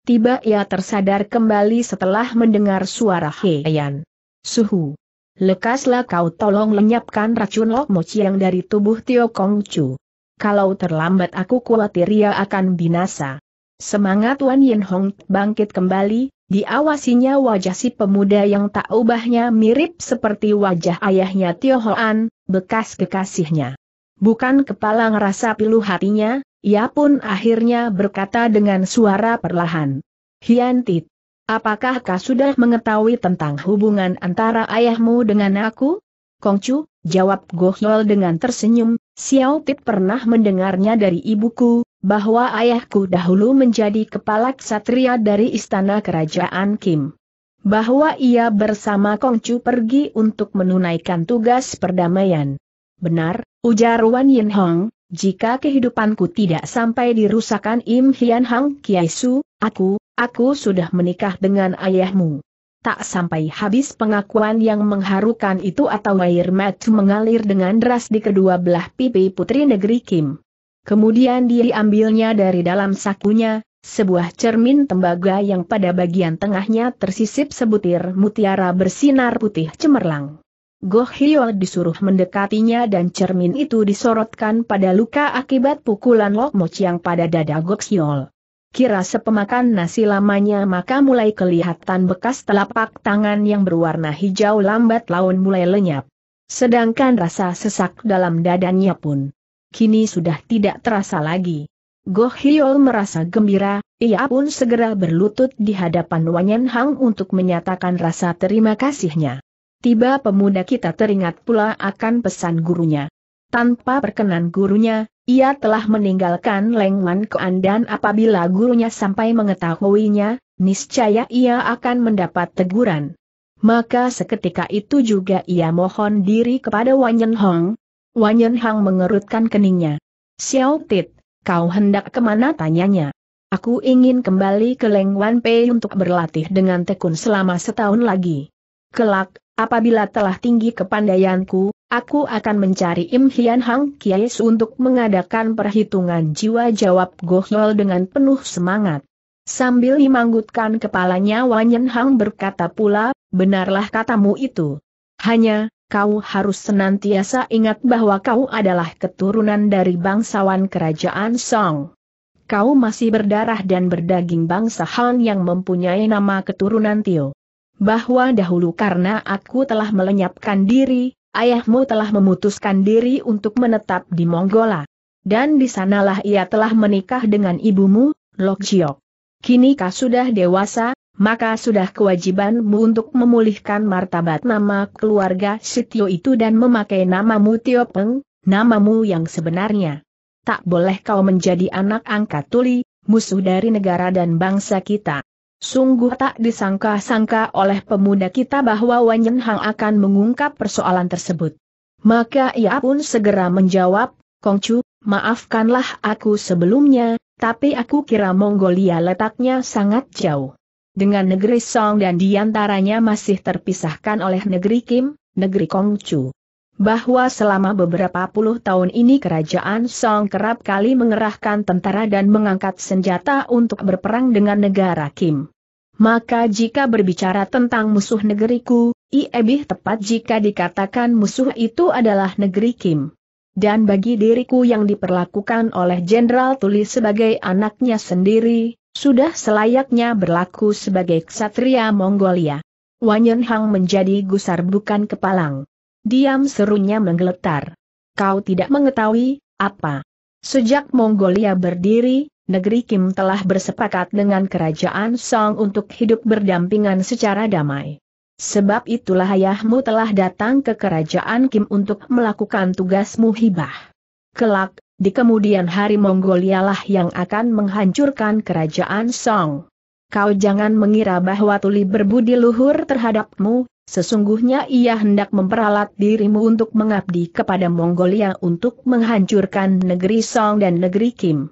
S1: Tiba ia tersadar kembali setelah mendengar suara Heian. Suhu. Lekaslah kau tolong lenyapkan racun lokmoci yang dari tubuh Tio Kong Chu. Kalau terlambat aku khawatir ia akan binasa. Semangat Wan Yin Hong bangkit kembali, Diawasinya wajah si pemuda yang tak ubahnya mirip seperti wajah ayahnya Tio Hoan, bekas kekasihnya. Bukan kepala ngerasa pilu hatinya, ia pun akhirnya berkata dengan suara perlahan. Hian Tit, apakah kau sudah mengetahui tentang hubungan antara ayahmu dengan aku? Kongcu, jawab Gohyol dengan tersenyum, Xiao Tit pernah mendengarnya dari ibuku, bahwa ayahku dahulu menjadi kepala ksatria dari istana kerajaan Kim. Bahwa ia bersama Kongcu pergi untuk menunaikan tugas perdamaian. Benar, ujar Wan Yin Hong, jika kehidupanku tidak sampai dirusakan Im Hian Hang Kiai Su, aku, aku sudah menikah dengan ayahmu. Tak sampai habis pengakuan yang mengharukan itu atau air mata mengalir dengan deras di kedua belah pipi putri negeri Kim. Kemudian diambilnya dari dalam sakunya, sebuah cermin tembaga yang pada bagian tengahnya tersisip sebutir mutiara bersinar putih cemerlang. Goh Hyo disuruh mendekatinya dan cermin itu disorotkan pada luka akibat pukulan Lok yang pada dada Goh Hyol. Kira sepemakan nasi lamanya maka mulai kelihatan bekas telapak tangan yang berwarna hijau lambat laun mulai lenyap. Sedangkan rasa sesak dalam dadanya pun kini sudah tidak terasa lagi. Goh Hiol merasa gembira, ia pun segera berlutut di hadapan Wanyan Hang untuk menyatakan rasa terima kasihnya. Tiba pemuda kita teringat pula akan pesan gurunya. Tanpa perkenan gurunya, ia telah meninggalkan Lengman Kuan dan apabila gurunya sampai mengetahuinya, niscaya ia akan mendapat teguran. Maka seketika itu juga ia mohon diri kepada Wanyan Hang. Wanyan Hang mengerutkan keningnya. Xiao Tit, kau hendak kemana tanyanya? Aku ingin kembali ke Leng Wan Pei untuk berlatih dengan tekun selama setahun lagi. Kelak, apabila telah tinggi kepandaianku, aku akan mencari Im Hian Hang Kies untuk mengadakan perhitungan jiwa jawab Gohyol dengan penuh semangat. Sambil dimanggutkan kepalanya Wanyan Hang berkata pula, benarlah katamu itu. Hanya, kau harus senantiasa ingat bahwa kau adalah keturunan dari bangsawan kerajaan Song. Kau masih berdarah dan berdaging bangsa Han yang mempunyai nama keturunan Tio. Bahwa dahulu karena aku telah melenyapkan diri, ayahmu telah memutuskan diri untuk menetap di Mongolia, Dan di sanalah ia telah menikah dengan ibumu, Lok Jiok. Kini kau sudah dewasa, maka sudah kewajibanmu untuk memulihkan martabat nama keluarga Sitio itu dan memakai namamu Tio Peng, namamu yang sebenarnya. Tak boleh kau menjadi anak angkat tuli, musuh dari negara dan bangsa kita. Sungguh tak disangka-sangka oleh pemuda kita bahwa Wanyen Hang akan mengungkap persoalan tersebut. Maka ia pun segera menjawab, Kongcu, maafkanlah aku sebelumnya, tapi aku kira Mongolia letaknya sangat jauh dengan negeri Song dan diantaranya masih terpisahkan oleh negeri Kim, negeri Kongcu. Bahwa selama beberapa puluh tahun ini kerajaan Song kerap kali mengerahkan tentara dan mengangkat senjata untuk berperang dengan negara Kim. Maka jika berbicara tentang musuh negeriku, iebih tepat jika dikatakan musuh itu adalah negeri Kim. Dan bagi diriku yang diperlakukan oleh Jenderal Tuli sebagai anaknya sendiri, sudah selayaknya berlaku sebagai ksatria Mongolia. Wanyan Hang menjadi gusar bukan kepalang. Diam serunya menggeletar. Kau tidak mengetahui, apa? Sejak Mongolia berdiri, negeri Kim telah bersepakat dengan kerajaan Song untuk hidup berdampingan secara damai. Sebab itulah ayahmu telah datang ke kerajaan Kim untuk melakukan tugasmu hibah. Kelak, di kemudian hari Mongolialah yang akan menghancurkan kerajaan Song. Kau jangan mengira bahwa Tuli berbudi luhur terhadapmu, sesungguhnya ia hendak memperalat dirimu untuk mengabdi kepada Mongolia untuk menghancurkan negeri Song dan negeri Kim.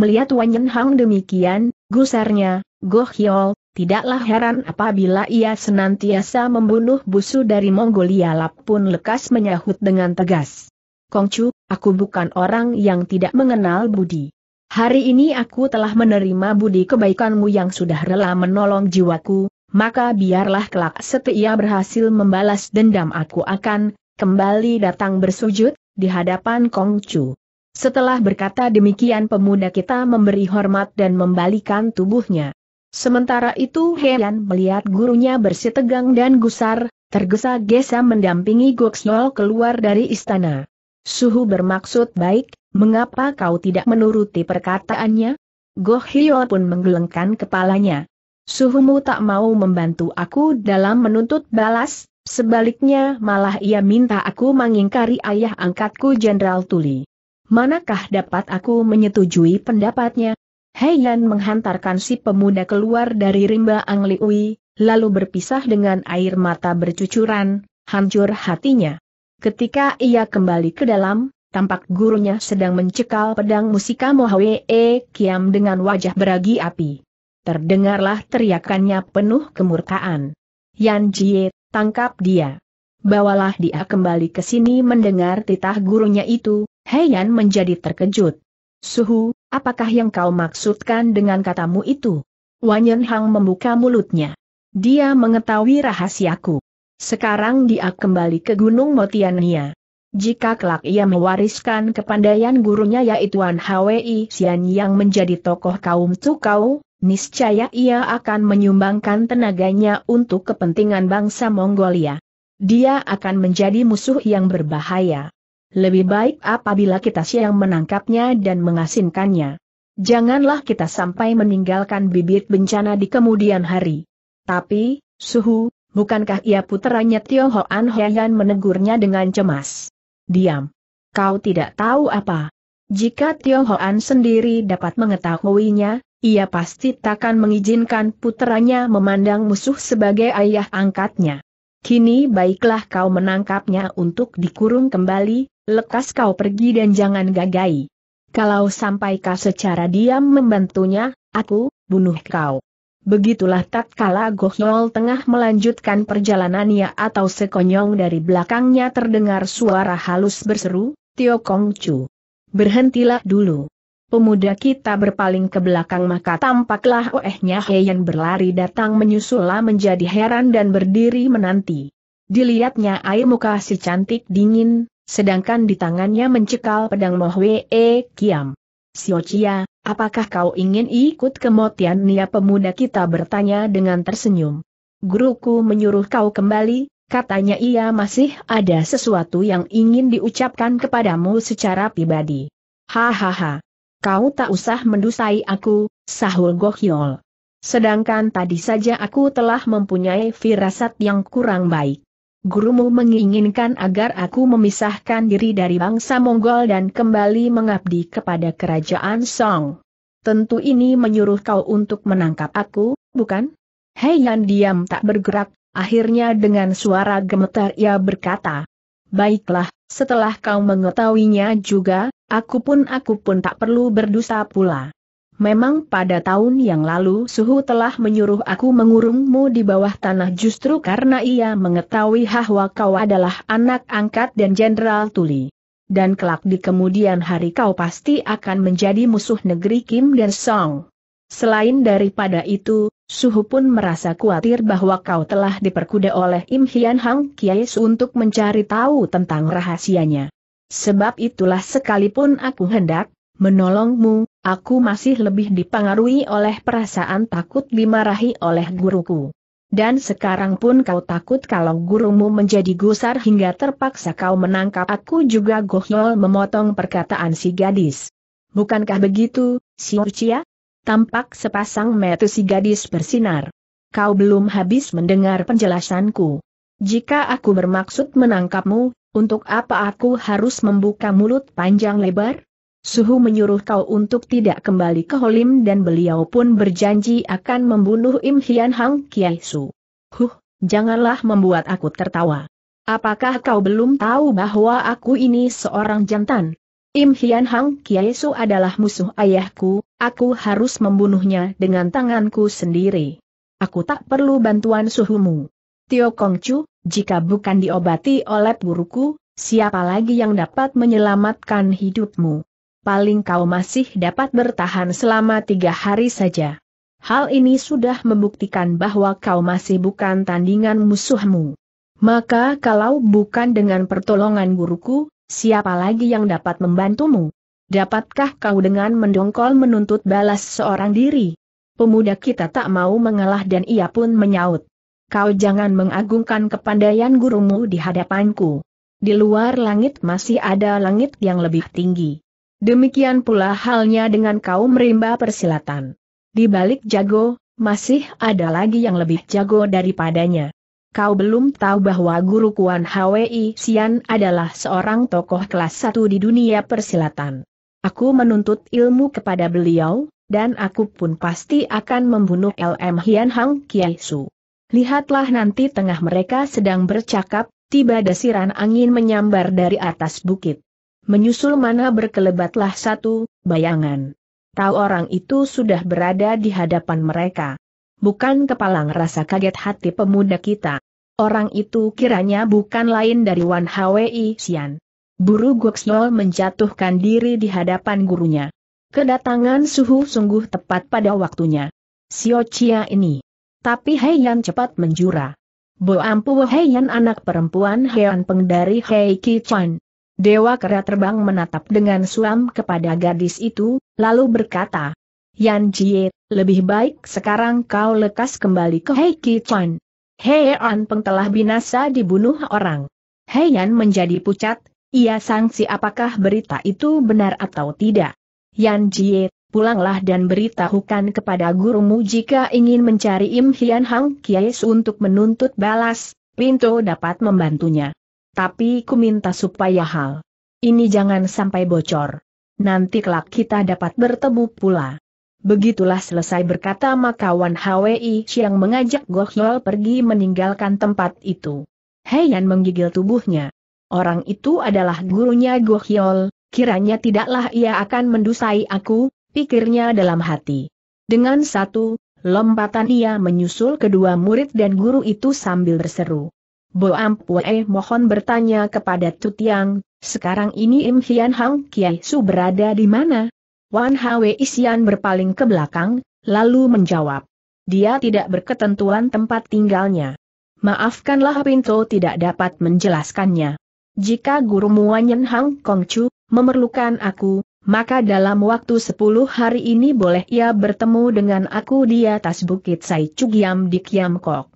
S1: Melihat Wanyen Hang demikian, gusarnya, Gohyol, tidaklah heran apabila ia senantiasa membunuh busu dari Mongolia Lap pun lekas menyahut dengan tegas. Kongcu, aku bukan orang yang tidak mengenal budi. Hari ini aku telah menerima budi kebaikanmu yang sudah rela menolong jiwaku, maka biarlah kelak setia berhasil membalas dendam aku akan, kembali datang bersujud, di hadapan Kongcu. Setelah berkata demikian pemuda kita memberi hormat dan membalikan tubuhnya. Sementara itu Heian melihat gurunya bersitegang dan gusar, tergesa-gesa mendampingi Goksyol keluar dari istana. Suhu bermaksud baik, mengapa kau tidak menuruti perkataannya? Goh Hyo pun menggelengkan kepalanya. Suhumu tak mau membantu aku dalam menuntut balas, sebaliknya malah ia minta aku mengingkari ayah angkatku Jenderal Tuli. Manakah dapat aku menyetujui pendapatnya? Heian menghantarkan si pemuda keluar dari rimba Angliui, lalu berpisah dengan air mata bercucuran, hancur hatinya. Ketika ia kembali ke dalam, tampak gurunya sedang mencekal pedang musika Mohwee E Kiam dengan wajah beragi api. Terdengarlah teriakannya penuh kemurkaan. Yan Jie, tangkap dia. Bawalah dia kembali ke sini mendengar titah gurunya itu, Yan menjadi terkejut. Suhu, apakah yang kau maksudkan dengan katamu itu? Yen Hang membuka mulutnya. Dia mengetahui rahasiaku. Sekarang dia kembali ke Gunung Motiania. Jika kelak ia mewariskan kepandaian gurunya yaitu Wan Hwi Xian yang menjadi tokoh kaum Cukau, niscaya ia akan menyumbangkan tenaganya untuk kepentingan bangsa Mongolia. Dia akan menjadi musuh yang berbahaya. Lebih baik apabila kita siang menangkapnya dan mengasinkannya. Janganlah kita sampai meninggalkan bibit bencana di kemudian hari. Tapi, suhu, Bukankah ia puteranya Tio Hoan Hian menegurnya dengan cemas? Diam. Kau tidak tahu apa. Jika Tio Hoan sendiri dapat mengetahuinya, ia pasti takkan mengizinkan putranya memandang musuh sebagai ayah angkatnya. Kini baiklah kau menangkapnya untuk dikurung kembali, lekas kau pergi dan jangan gagai. Kalau sampai kau secara diam membantunya, aku, bunuh kau. Begitulah tatkala Gohyol tengah melanjutkan perjalanannya atau sekonyong dari belakangnya terdengar suara halus berseru, Tio Kong Chu. Berhentilah dulu. Pemuda kita berpaling ke belakang maka tampaklah oehnya Heian berlari datang menyusullah menjadi heran dan berdiri menanti. Dilihatnya air muka si cantik dingin, sedangkan di tangannya mencekal pedang Mohwee Kiam. Siochia, Apakah kau ingin ikut kematian Nia pemuda kita bertanya dengan tersenyum. Guruku menyuruh kau kembali, katanya ia masih ada sesuatu yang ingin diucapkan kepadamu secara pribadi. Hahaha. Kau tak usah mendusai aku, sahul Gohyol. Sedangkan tadi saja aku telah mempunyai firasat yang kurang baik gurumu menginginkan agar aku memisahkan diri dari bangsa Mongol dan kembali mengabdi kepada kerajaan Song. Tentu ini menyuruh kau untuk menangkap aku, bukan? Hei Yan diam tak bergerak, akhirnya dengan suara gemetar ia berkata. Baiklah, setelah kau mengetahuinya juga, aku pun aku pun tak perlu berdusta pula. Memang pada tahun yang lalu Suhu telah menyuruh aku mengurungmu di bawah tanah justru karena ia mengetahui bahwa kau adalah anak angkat dan jenderal tuli. Dan kelak di kemudian hari kau pasti akan menjadi musuh negeri Kim dan Song. Selain daripada itu, Suhu pun merasa khawatir bahwa kau telah diperkuda oleh Im Hian Hang Kies untuk mencari tahu tentang rahasianya. Sebab itulah sekalipun aku hendak menolongmu, Aku masih lebih dipengaruhi oleh perasaan takut dimarahi oleh guruku. Dan sekarang pun kau takut kalau gurumu menjadi gusar hingga terpaksa kau menangkap aku juga Gohyol memotong perkataan si gadis. Bukankah begitu, si Urcia? Tampak sepasang metu si gadis bersinar. Kau belum habis mendengar penjelasanku. Jika aku bermaksud menangkapmu, untuk apa aku harus membuka mulut panjang lebar? Suhu menyuruh kau untuk tidak kembali ke Holim dan beliau pun berjanji akan membunuh Im Hian Hang Kiai Su. Huh, janganlah membuat aku tertawa. Apakah kau belum tahu bahwa aku ini seorang jantan? Im Hian Hang Kiai Su adalah musuh ayahku, aku harus membunuhnya dengan tanganku sendiri. Aku tak perlu bantuan suhumu. Tio Kongcu, jika bukan diobati oleh guruku, siapa lagi yang dapat menyelamatkan hidupmu? paling kau masih dapat bertahan selama tiga hari saja. Hal ini sudah membuktikan bahwa kau masih bukan tandingan musuhmu. Maka kalau bukan dengan pertolongan guruku, siapa lagi yang dapat membantumu? Dapatkah kau dengan mendongkol menuntut balas seorang diri? Pemuda kita tak mau mengalah dan ia pun menyaut. Kau jangan mengagungkan kepandaian gurumu di hadapanku. Di luar langit masih ada langit yang lebih tinggi. Demikian pula halnya dengan kaum rimba persilatan. Di balik jago, masih ada lagi yang lebih jago daripadanya. Kau belum tahu bahwa guru Kuan Hwi Sian adalah seorang tokoh kelas satu di dunia persilatan. Aku menuntut ilmu kepada beliau, dan aku pun pasti akan membunuh LM Hian Hang Kiai Su. Lihatlah nanti tengah mereka sedang bercakap, tiba desiran angin menyambar dari atas bukit. Menyusul mana berkelebatlah satu bayangan. Tahu orang itu sudah berada di hadapan mereka. Bukan kepalang rasa kaget hati pemuda kita. Orang itu kiranya bukan lain dari Wan Hwi Xian. Buru Guoxiol menjatuhkan diri di hadapan gurunya. Kedatangan suhu sungguh tepat pada waktunya. Sio Chia ini. Tapi Heian cepat menjura. Bo Ampu Heian anak perempuan Heian Peng dari Hei Ki Chuan. Dewa Kera terbang menatap dengan suam kepada gadis itu, lalu berkata, Yan Jie, lebih baik sekarang kau lekas kembali ke Hei Ki Chuan. Hei An Peng telah binasa dibunuh orang. Hei Yan menjadi pucat, ia sangsi apakah berita itu benar atau tidak. Yan Jie, pulanglah dan beritahukan kepada gurumu jika ingin mencari Im Hian Hang Kies untuk menuntut balas, Pinto dapat membantunya. Tapi ku minta supaya hal ini jangan sampai bocor. Nanti kelak kita dapat bertemu pula. Begitulah selesai berkata makawan HWI yang mengajak Gohyol pergi meninggalkan tempat itu. Heian menggigil tubuhnya. Orang itu adalah gurunya Gohyol, kiranya tidaklah ia akan mendusai aku, pikirnya dalam hati. Dengan satu, lompatan ia menyusul kedua murid dan guru itu sambil berseru. Bo Ampue eh mohon bertanya kepada Tutiang, sekarang ini Im Hian Hang Kiai Su berada di mana? Wan Hwe Isian berpaling ke belakang, lalu menjawab. Dia tidak berketentuan tempat tinggalnya. Maafkanlah Pinto tidak dapat menjelaskannya. Jika guru Muanyen Hang Kong Chu memerlukan aku, maka dalam waktu 10 hari ini boleh ia bertemu dengan aku di atas bukit Sai Cugiam di Kiamkok.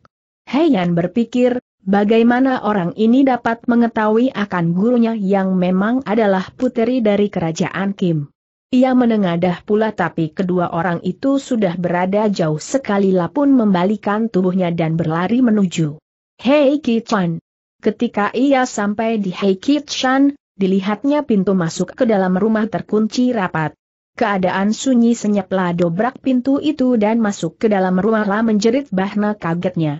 S1: Heian berpikir, Bagaimana orang ini dapat mengetahui akan gurunya yang memang adalah puteri dari kerajaan Kim? Ia menengadah pula tapi kedua orang itu sudah berada jauh sekali lapun membalikan tubuhnya dan berlari menuju. Hei Kichan! Ketika ia sampai di Hei Kichan, dilihatnya pintu masuk ke dalam rumah terkunci rapat. Keadaan sunyi senyaplah dobrak pintu itu dan masuk ke dalam rumahlah menjerit bahna kagetnya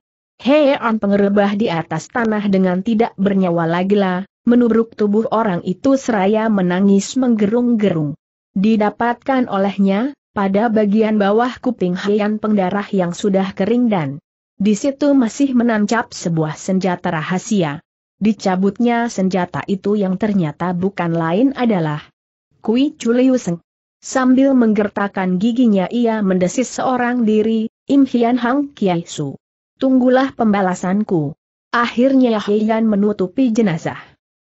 S1: on pengerebah di atas tanah dengan tidak bernyawa lagi lah, menubruk tubuh orang itu seraya menangis menggerung-gerung. Didapatkan olehnya, pada bagian bawah kuping Heian pengdarah yang sudah kering dan di situ masih menancap sebuah senjata rahasia. Dicabutnya senjata itu yang ternyata bukan lain adalah Kui Chuliuseng. Sambil menggertakkan giginya ia mendesis seorang diri, Im Hian Hang Kiai Su tunggulah pembalasanku. Akhirnya Heian ya. menutupi jenazah.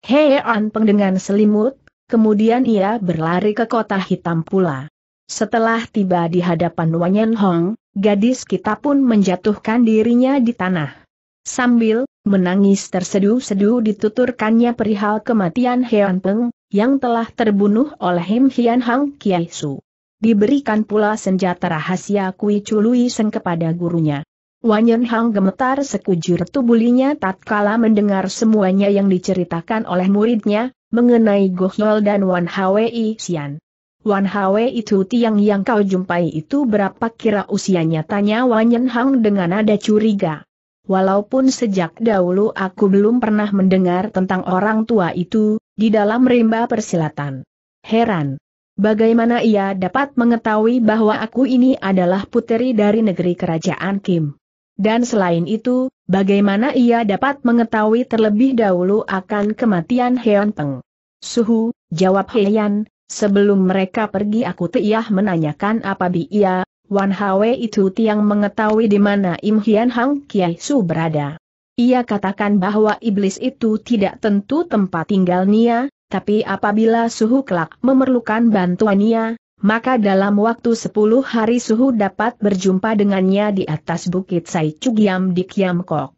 S1: Heian dengan selimut, kemudian ia berlari ke kota hitam pula. Setelah tiba di hadapan Wanyan Hong, gadis kita pun menjatuhkan dirinya di tanah. Sambil menangis terseduh-seduh dituturkannya perihal kematian Heian Peng, yang telah terbunuh oleh Him Hian Hang Kiai Su. Diberikan pula senjata rahasia Kui Chului Seng kepada gurunya. Yen Hang gemetar sekujur tubulinya tatkala mendengar semuanya yang diceritakan oleh muridnya, mengenai Gohyol dan Wan Hwei Xian. Wan Hwei itu tiang yang kau jumpai itu berapa kira usianya tanya Yen Hang dengan nada curiga. Walaupun sejak dahulu aku belum pernah mendengar tentang orang tua itu, di dalam rimba persilatan. Heran. Bagaimana ia dapat mengetahui bahwa aku ini adalah puteri dari negeri kerajaan Kim? Dan selain itu, bagaimana ia dapat mengetahui terlebih dahulu akan kematian Heon Peng? Suhu, jawab Heian, sebelum mereka pergi aku tiah menanyakan apa bi ia, Wan Hwe itu tiang mengetahui di mana Im Hian Hang Kiai Su berada. Ia katakan bahwa iblis itu tidak tentu tempat tinggal Nia, tapi apabila suhu kelak memerlukan bantuan Nia maka dalam waktu sepuluh hari suhu dapat berjumpa dengannya di atas bukit Sai Cugiam di Kiamkok.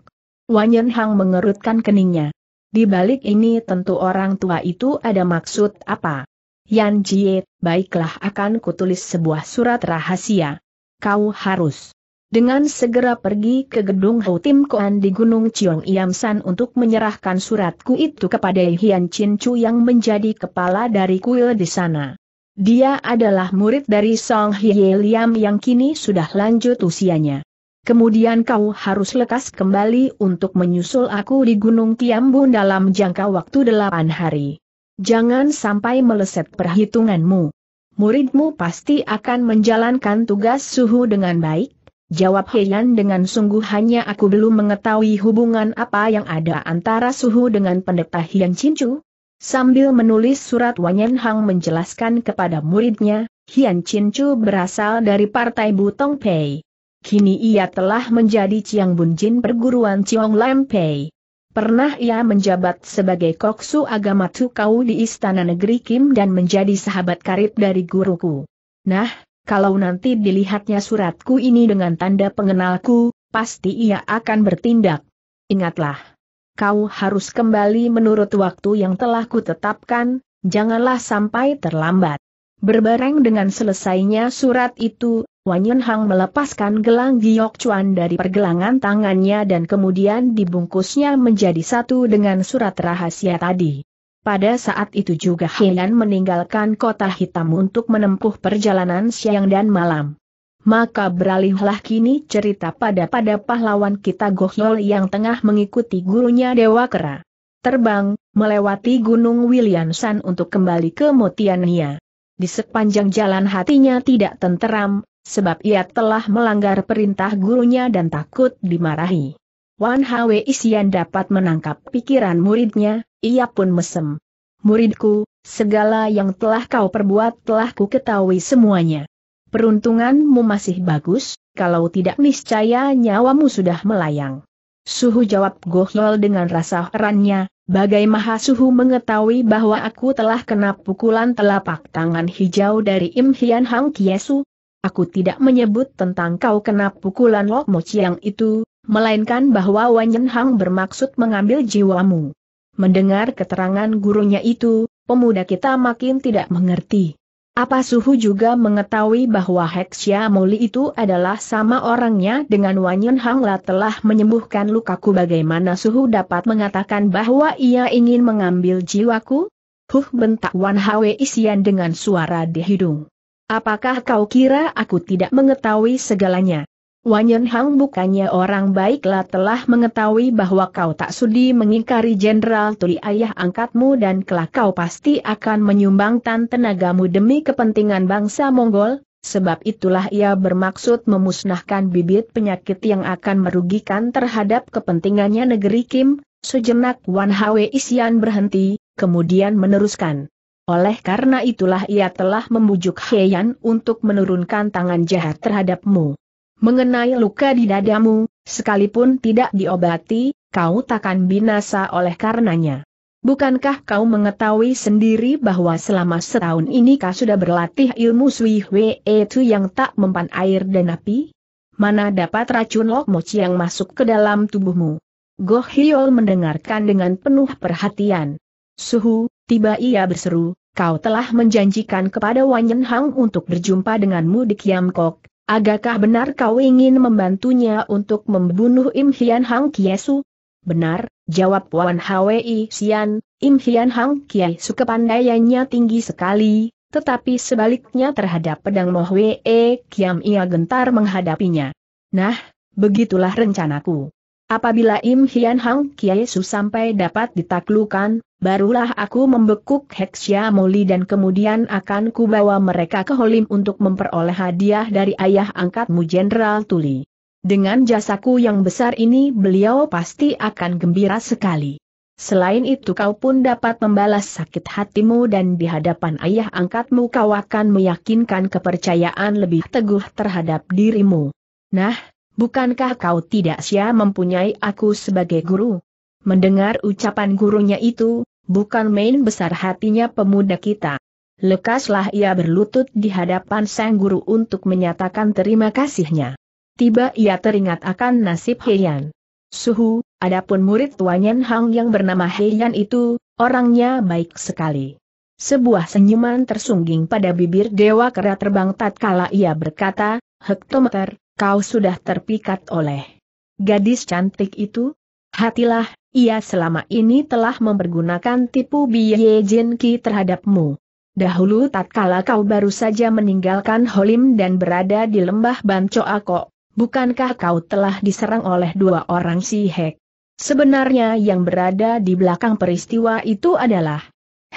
S1: Wanyen Hang mengerutkan keningnya. Di balik ini tentu orang tua itu ada maksud apa. Yan Jie, baiklah akan kutulis sebuah surat rahasia. Kau harus dengan segera pergi ke gedung Houtim Koan di Gunung Chiong Iam untuk menyerahkan suratku itu kepada Hian Chin Chu yang menjadi kepala dari kuil di sana. Dia adalah murid dari Song Hye Liam yang kini sudah lanjut usianya. Kemudian kau harus lekas kembali untuk menyusul aku di Gunung Tiambun dalam jangka waktu delapan hari. Jangan sampai meleset perhitunganmu. Muridmu pasti akan menjalankan tugas suhu dengan baik, jawab Heian dengan sungguh hanya aku belum mengetahui hubungan apa yang ada antara suhu dengan pendeta Hian Cincu, Sambil menulis surat Wanyan Hang menjelaskan kepada muridnya, Hian Chin Chu berasal dari partai Butong Pei. Kini ia telah menjadi Chiang Bun Jin perguruan Chiong Lam Pei. Pernah ia menjabat sebagai koksu agama Tukau di Istana Negeri Kim dan menjadi sahabat karib dari guruku. Nah, kalau nanti dilihatnya suratku ini dengan tanda pengenalku, pasti ia akan bertindak. Ingatlah kau harus kembali menurut waktu yang telah kutetapkan, janganlah sampai terlambat. Berbareng dengan selesainya surat itu, Yun Hang melepaskan gelang Giok Chuan dari pergelangan tangannya dan kemudian dibungkusnya menjadi satu dengan surat rahasia tadi. Pada saat itu juga Heian meninggalkan kota hitam untuk menempuh perjalanan siang dan malam. Maka beralihlah kini cerita pada pada pahlawan kita Gohyol yang tengah mengikuti gurunya Dewa Kera. Terbang, melewati Gunung Wiliansan untuk kembali ke Motiania. Di sepanjang jalan hatinya tidak tenteram, sebab ia telah melanggar perintah gurunya dan takut dimarahi. Wan Hwe Isian dapat menangkap pikiran muridnya, ia pun mesem. Muridku, segala yang telah kau perbuat telah ku ketahui semuanya. Peruntunganmu masih bagus, kalau tidak niscaya nyawamu sudah melayang. Suhu jawab Gohyol dengan rasa herannya, bagai maha suhu mengetahui bahwa aku telah kena pukulan telapak tangan hijau dari Im Hian Hang Kiesu. Aku tidak menyebut tentang kau kena pukulan Lok Mo Chiang itu, melainkan bahwa Wanyen Hang bermaksud mengambil jiwamu. Mendengar keterangan gurunya itu, pemuda kita makin tidak mengerti. Apa Suhu juga mengetahui bahwa Hexia Moli itu adalah sama orangnya dengan Wanyun Hangla telah menyembuhkan lukaku bagaimana Suhu dapat mengatakan bahwa ia ingin mengambil jiwaku? Huh bentak Wan Hwe Isian dengan suara di hidung. Apakah kau kira aku tidak mengetahui segalanya? Wanyan Hang bukannya orang baiklah telah mengetahui bahwa kau tak sudi mengingkari Jenderal Tuli ayah angkatmu dan kelak kau pasti akan menyumbangkan tenagamu demi kepentingan bangsa Mongol, sebab itulah ia bermaksud memusnahkan bibit penyakit yang akan merugikan terhadap kepentingannya negeri Kim, sejenak Wan Hwe Isian berhenti, kemudian meneruskan. Oleh karena itulah ia telah membujuk Heian untuk menurunkan tangan jahat terhadapmu. Mengenai luka di dadamu, sekalipun tidak diobati, kau takkan binasa oleh karenanya. Bukankah kau mengetahui sendiri bahwa selama setahun ini kau sudah berlatih ilmu Sui Hwe itu yang tak mempan air dan api? Mana dapat racun lokmoci yang masuk ke dalam tubuhmu? Goh Hiol mendengarkan dengan penuh perhatian. Suhu, tiba ia berseru, kau telah menjanjikan kepada Wanyen Hang untuk berjumpa denganmu di Kiam Kok, Agakah benar kau ingin membantunya untuk membunuh Im Hian Hang Kiesu? Benar, jawab Wan Hwi Sian, Im Hian Hang Kiesu kepandaiannya tinggi sekali, tetapi sebaliknya terhadap pedang Moh E Kiam ia gentar menghadapinya. Nah, begitulah rencanaku. Apabila Im Hian Hang Kiesu sampai dapat ditaklukan, barulah aku membekuk Heksya Moli dan kemudian akan kubawa mereka ke Holim untuk memperoleh hadiah dari ayah angkatmu Jenderal Tuli. Dengan jasaku yang besar ini beliau pasti akan gembira sekali. Selain itu kau pun dapat membalas sakit hatimu dan di hadapan ayah angkatmu kau akan meyakinkan kepercayaan lebih teguh terhadap dirimu. Nah, bukankah kau tidak sia mempunyai aku sebagai guru? Mendengar ucapan gurunya itu, bukan main besar hatinya pemuda kita. Lekaslah ia berlutut di hadapan sang guru untuk menyatakan terima kasihnya. Tiba ia teringat akan nasib Heian. Suhu, adapun murid tuanyan Hang yang bernama Heian itu, orangnya baik sekali. Sebuah senyuman tersungging pada bibir Dewa Kera terbang tatkala ia berkata, Hektometer, kau sudah terpikat oleh gadis cantik itu? Hatilah, ia selama ini telah mempergunakan tipu biaya Jinki terhadapmu. Dahulu tatkala kau baru saja meninggalkan Holim dan berada di lembah Bancoako, bukankah kau telah diserang oleh dua orang sihek? Sebenarnya yang berada di belakang peristiwa itu adalah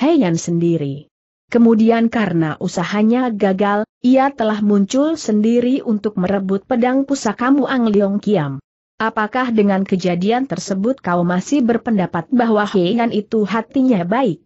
S1: Heian sendiri. Kemudian karena usahanya gagal, ia telah muncul sendiri untuk merebut pedang pusakamu Ang Leong Kiam. Apakah dengan kejadian tersebut kau masih berpendapat bahwa Heian itu hatinya baik?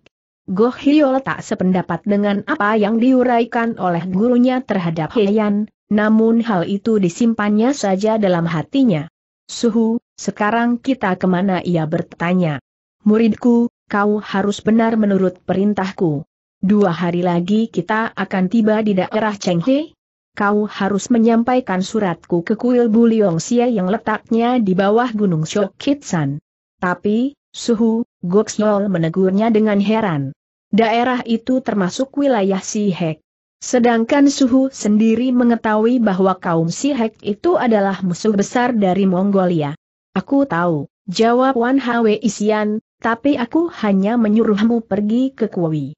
S1: Goh Hyo tak sependapat dengan apa yang diuraikan oleh gurunya terhadap Heian, namun hal itu disimpannya saja dalam hatinya. Suhu, sekarang kita kemana ia bertanya. Muridku, kau harus benar menurut perintahku. Dua hari lagi kita akan tiba di daerah Cheng Chenghe, kau harus menyampaikan suratku ke kuil Buliong Sia yang letaknya di bawah Gunung Shokitsan. Tapi, Suhu, Goksyol menegurnya dengan heran. Daerah itu termasuk wilayah Sihek. Sedangkan Suhu sendiri mengetahui bahwa kaum Sihek itu adalah musuh besar dari Mongolia. Aku tahu, jawab Wan Hwe Isian, tapi aku hanya menyuruhmu pergi ke Kuwi.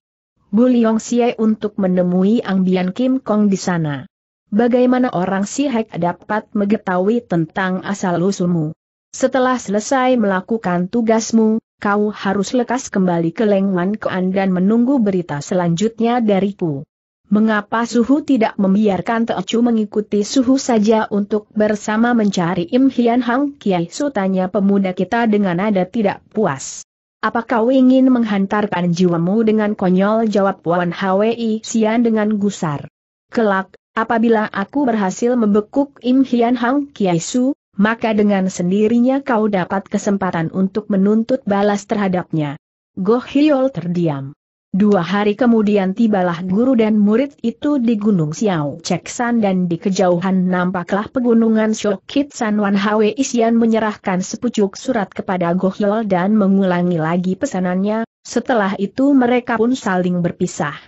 S1: Buliong Xie untuk menemui Ang Bian Kim Kong di sana. Bagaimana orang Hek dapat mengetahui tentang asal-usulmu? Setelah selesai melakukan tugasmu, kau harus lekas kembali ke Lengwan kean dan menunggu berita selanjutnya dariku. Mengapa Suhu tidak membiarkan Teocu mengikuti Suhu saja untuk bersama mencari Im Hian Hang Kiai Su tanya pemuda kita dengan nada tidak puas. Apa kau ingin menghantarkan jiwamu dengan konyol jawab Wan Hwi Sian dengan gusar? Kelak, Apabila aku berhasil membekuk Im Hian Hang Kiai Su, maka dengan sendirinya kau dapat kesempatan untuk menuntut balas terhadapnya. Goh Hiol terdiam. Dua hari kemudian tibalah guru dan murid itu di Gunung Xiao Ceksan dan di kejauhan nampaklah pegunungan Shokit San Wan Hwe Isian menyerahkan sepucuk surat kepada Goh Hiol dan mengulangi lagi pesanannya, setelah itu mereka pun saling berpisah.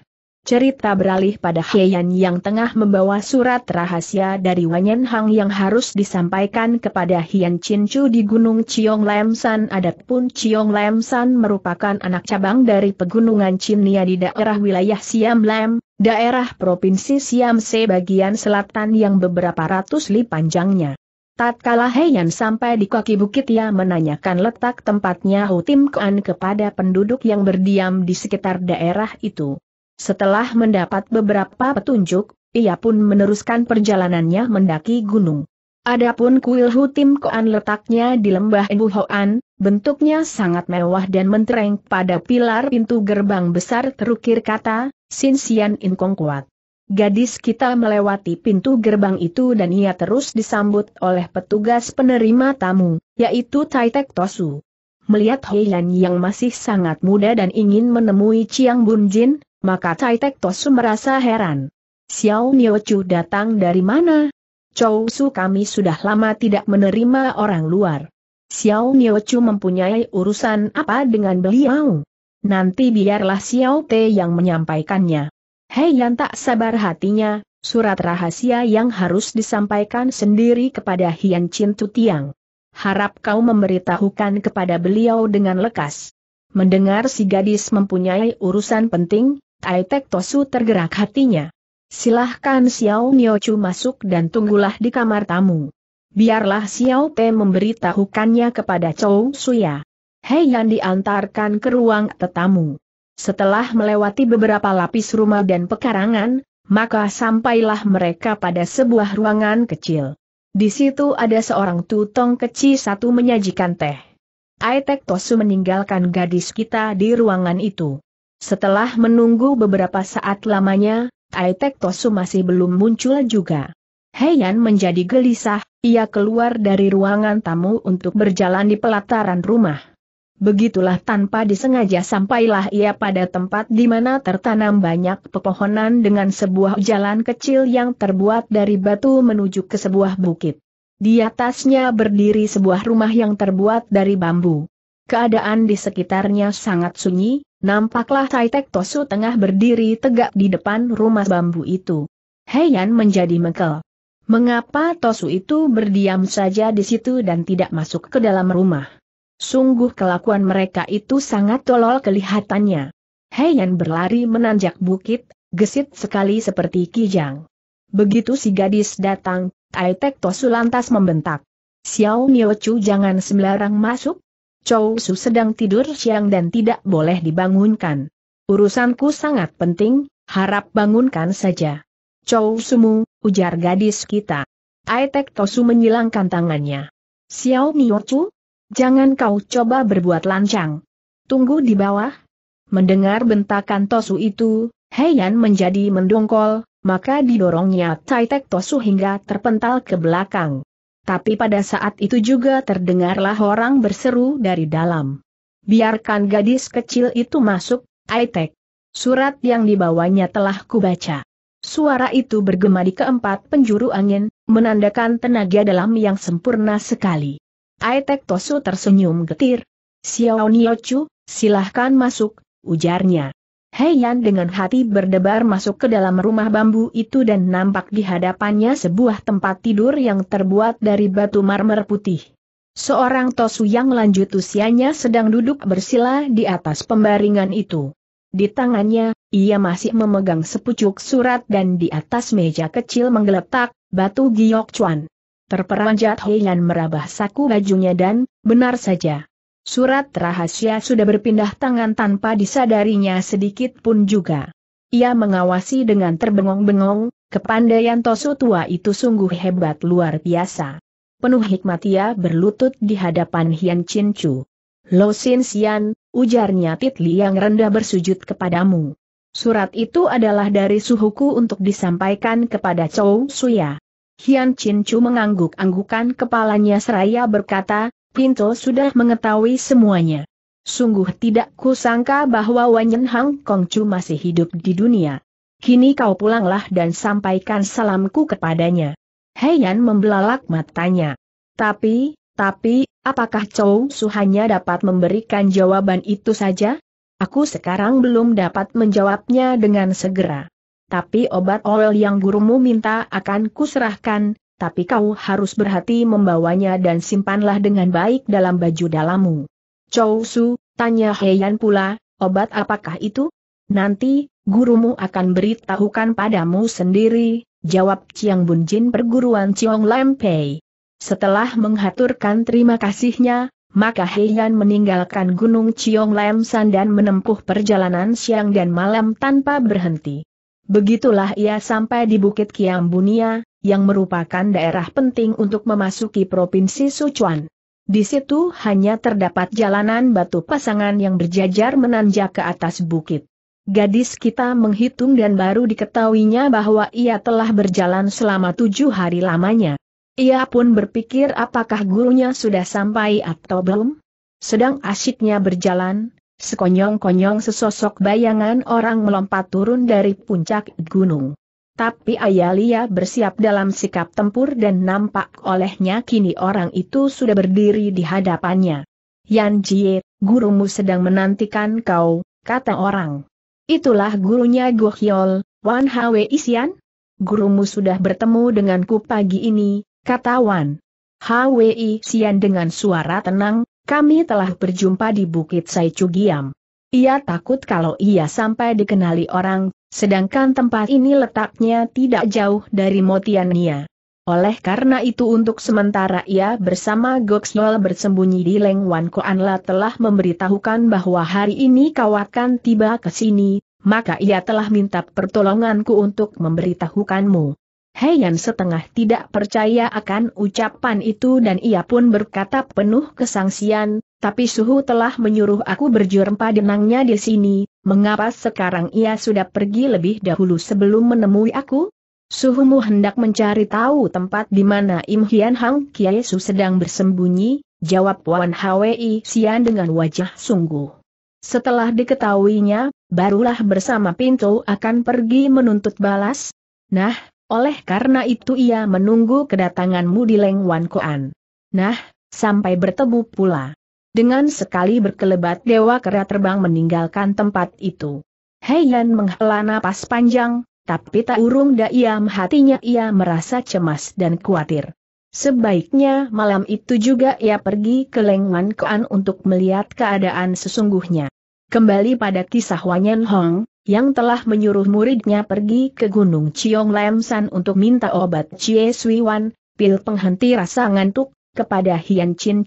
S1: Cerita beralih pada Heian yang tengah membawa surat rahasia dari Wanyan Hang yang harus disampaikan kepada Hian Chin di Gunung Chiong Lam San. Adapun Chiong Lam merupakan anak cabang dari pegunungan Chinia di daerah wilayah Siam Lam, daerah provinsi Siam Se bagian selatan yang beberapa ratus li panjangnya. Tatkala Heian sampai di kaki bukit ia menanyakan letak tempatnya Hutim Kuan kepada penduduk yang berdiam di sekitar daerah itu. Setelah mendapat beberapa petunjuk, ia pun meneruskan perjalanannya mendaki gunung. Adapun kuil Hutim Koan letaknya di lembah Buhoan, bentuknya sangat mewah dan mentereng pada pilar pintu gerbang besar terukir kata, Sin Sian In Kong Kuat. Gadis kita melewati pintu gerbang itu dan ia terus disambut oleh petugas penerima tamu, yaitu Tai Tek Tosu. Melihat Heilan yang masih sangat muda dan ingin menemui Chiang Jin. Maka Cai Tek Tosu merasa heran. Xiao Nio Chu datang dari mana? Chou Su kami sudah lama tidak menerima orang luar. Xiao Nio Chu mempunyai urusan apa dengan beliau? Nanti biarlah Xiao Te yang menyampaikannya. Hei yang tak sabar hatinya, surat rahasia yang harus disampaikan sendiri kepada Hian Chin Tu Tiang. Harap kau memberitahukan kepada beliau dengan lekas. Mendengar si gadis mempunyai urusan penting, Aitek Tosu tergerak hatinya. Silahkan Xiao Chu masuk dan tunggulah di kamar tamu. Biarlah Xiao Te memberitahukannya kepada Chou Suya. Hei Yan diantarkan ke ruang tetamu. Setelah melewati beberapa lapis rumah dan pekarangan, maka sampailah mereka pada sebuah ruangan kecil. Di situ ada seorang tutong kecil satu menyajikan teh. Aitek Tosu meninggalkan gadis kita di ruangan itu. Setelah menunggu beberapa saat lamanya, Aitek Tosu masih belum muncul juga. Heian menjadi gelisah, ia keluar dari ruangan tamu untuk berjalan di pelataran rumah. Begitulah tanpa disengaja sampailah ia pada tempat di mana tertanam banyak pepohonan dengan sebuah jalan kecil yang terbuat dari batu menuju ke sebuah bukit. Di atasnya berdiri sebuah rumah yang terbuat dari bambu. Keadaan di sekitarnya sangat sunyi, Nampaklah Saitek Tosu tengah berdiri tegak di depan rumah bambu itu. Heian menjadi mekel. Mengapa Tosu itu berdiam saja di situ dan tidak masuk ke dalam rumah? Sungguh kelakuan mereka itu sangat tolol kelihatannya. Heian berlari menanjak bukit, gesit sekali seperti kijang. Begitu si gadis datang, Tai Tosu lantas membentak. Xiao Mio jangan sembarang masuk, Chow Su sedang tidur siang dan tidak boleh dibangunkan. Urusanku sangat penting, harap bangunkan saja. Chow Sumu, ujar gadis kita. Aitek Tosu menyilangkan tangannya. Xiao Chu, jangan kau coba berbuat lancang. Tunggu di bawah. Mendengar bentakan Tosu itu, Heian menjadi mendongkol, maka didorongnya Aitek Tosu hingga terpental ke belakang. Tapi pada saat itu juga terdengarlah orang berseru dari dalam. Biarkan gadis kecil itu masuk, Aitek. Surat yang dibawanya telah kubaca. Suara itu bergema di keempat penjuru angin, menandakan tenaga dalam yang sempurna sekali. Aitek Tosu tersenyum getir. Xiao Niochu, silahkan masuk, ujarnya. Hei Yan dengan hati berdebar masuk ke dalam rumah bambu itu dan nampak di hadapannya sebuah tempat tidur yang terbuat dari batu marmer putih. Seorang Tosu yang lanjut usianya sedang duduk bersila di atas pembaringan itu. Di tangannya, ia masih memegang sepucuk surat dan di atas meja kecil menggeletak, batu giok cuan. Terperanjat Heian merabah saku bajunya dan, benar saja, surat rahasia sudah berpindah tangan tanpa disadarinya sedikit pun juga. Ia mengawasi dengan terbengong-bengong, kepandaian Tosu tua itu sungguh hebat luar biasa. Penuh hikmat ia berlutut di hadapan Hian Chin Chu. Lo Sin Sian, ujarnya Titli yang rendah bersujud kepadamu. Surat itu adalah dari suhuku untuk disampaikan kepada Chou Suya. Hian Chin mengangguk-anggukan kepalanya seraya berkata, Pinto sudah mengetahui semuanya. Sungguh tidak kusangka bahwa Wanyen Hang Kongcu masih hidup di dunia. Kini kau pulanglah dan sampaikan salamku kepadanya. Heian membelalak matanya. Tapi, tapi, apakah Chou Su hanya dapat memberikan jawaban itu saja? Aku sekarang belum dapat menjawabnya dengan segera. Tapi obat oil yang gurumu minta akan kuserahkan, tapi kau harus berhati membawanya dan simpanlah dengan baik dalam baju dalammu. Chou Su, tanya Heian pula, obat apakah itu? Nanti, gurumu akan beritahukan padamu sendiri, jawab Chiang Bun Jin perguruan Chiong Lam Pei. Setelah menghaturkan terima kasihnya, maka Heian meninggalkan Gunung Chiong Lam San dan menempuh perjalanan siang dan malam tanpa berhenti. Begitulah ia sampai di Bukit Bunia yang merupakan daerah penting untuk memasuki Provinsi Sichuan. Di situ hanya terdapat jalanan batu pasangan yang berjajar menanjak ke atas bukit. Gadis kita menghitung dan baru diketahuinya bahwa ia telah berjalan selama tujuh hari lamanya. Ia pun berpikir apakah gurunya sudah sampai atau belum. Sedang asyiknya berjalan, sekonyong-konyong sesosok bayangan orang melompat turun dari puncak gunung. Tapi Ayalia bersiap dalam sikap tempur dan nampak olehnya kini orang itu sudah berdiri di hadapannya. Yan Jie, gurumu sedang menantikan kau, kata orang. Itulah gurunya Gohyol, Wan Hwe Isian? Gurumu sudah bertemu denganku pagi ini, kata Wan. Hwe Isian dengan suara tenang, kami telah berjumpa di Bukit Saicugiam. Ia takut kalau ia sampai dikenali orang, sedangkan tempat ini letaknya tidak jauh dari Motiania. Oleh karena itu untuk sementara ia bersama Goksnol bersembunyi di Leng Wan Koanla telah memberitahukan bahwa hari ini kawakan tiba ke sini, maka ia telah minta pertolonganku untuk memberitahukanmu. Hei Yan setengah tidak percaya akan ucapan itu dan ia pun berkata penuh kesangsian, tapi Suhu telah menyuruh aku berjumpa denangnya di sini, mengapa sekarang ia sudah pergi lebih dahulu sebelum menemui aku? Suhumu hendak mencari tahu tempat di mana Im Hian Hang Kiesu sedang bersembunyi, jawab Wan Hwi Sian dengan wajah sungguh. Setelah diketahuinya, barulah bersama Pinto akan pergi menuntut balas. Nah, oleh karena itu ia menunggu kedatanganmu di Leng Wan Koan. Nah, sampai bertemu pula. Dengan sekali berkelebat Dewa Kera terbang meninggalkan tempat itu. Heian menghela napas panjang, tapi tak urung ia hatinya ia merasa cemas dan khawatir. Sebaiknya malam itu juga ia pergi ke Leng Wan Koan untuk melihat keadaan sesungguhnya. Kembali pada kisah Wanyan Hong, yang telah menyuruh muridnya pergi ke Gunung Ciong Lemsan untuk minta obat Chie Sui Wan, pil penghenti rasa ngantuk, kepada Hian Chin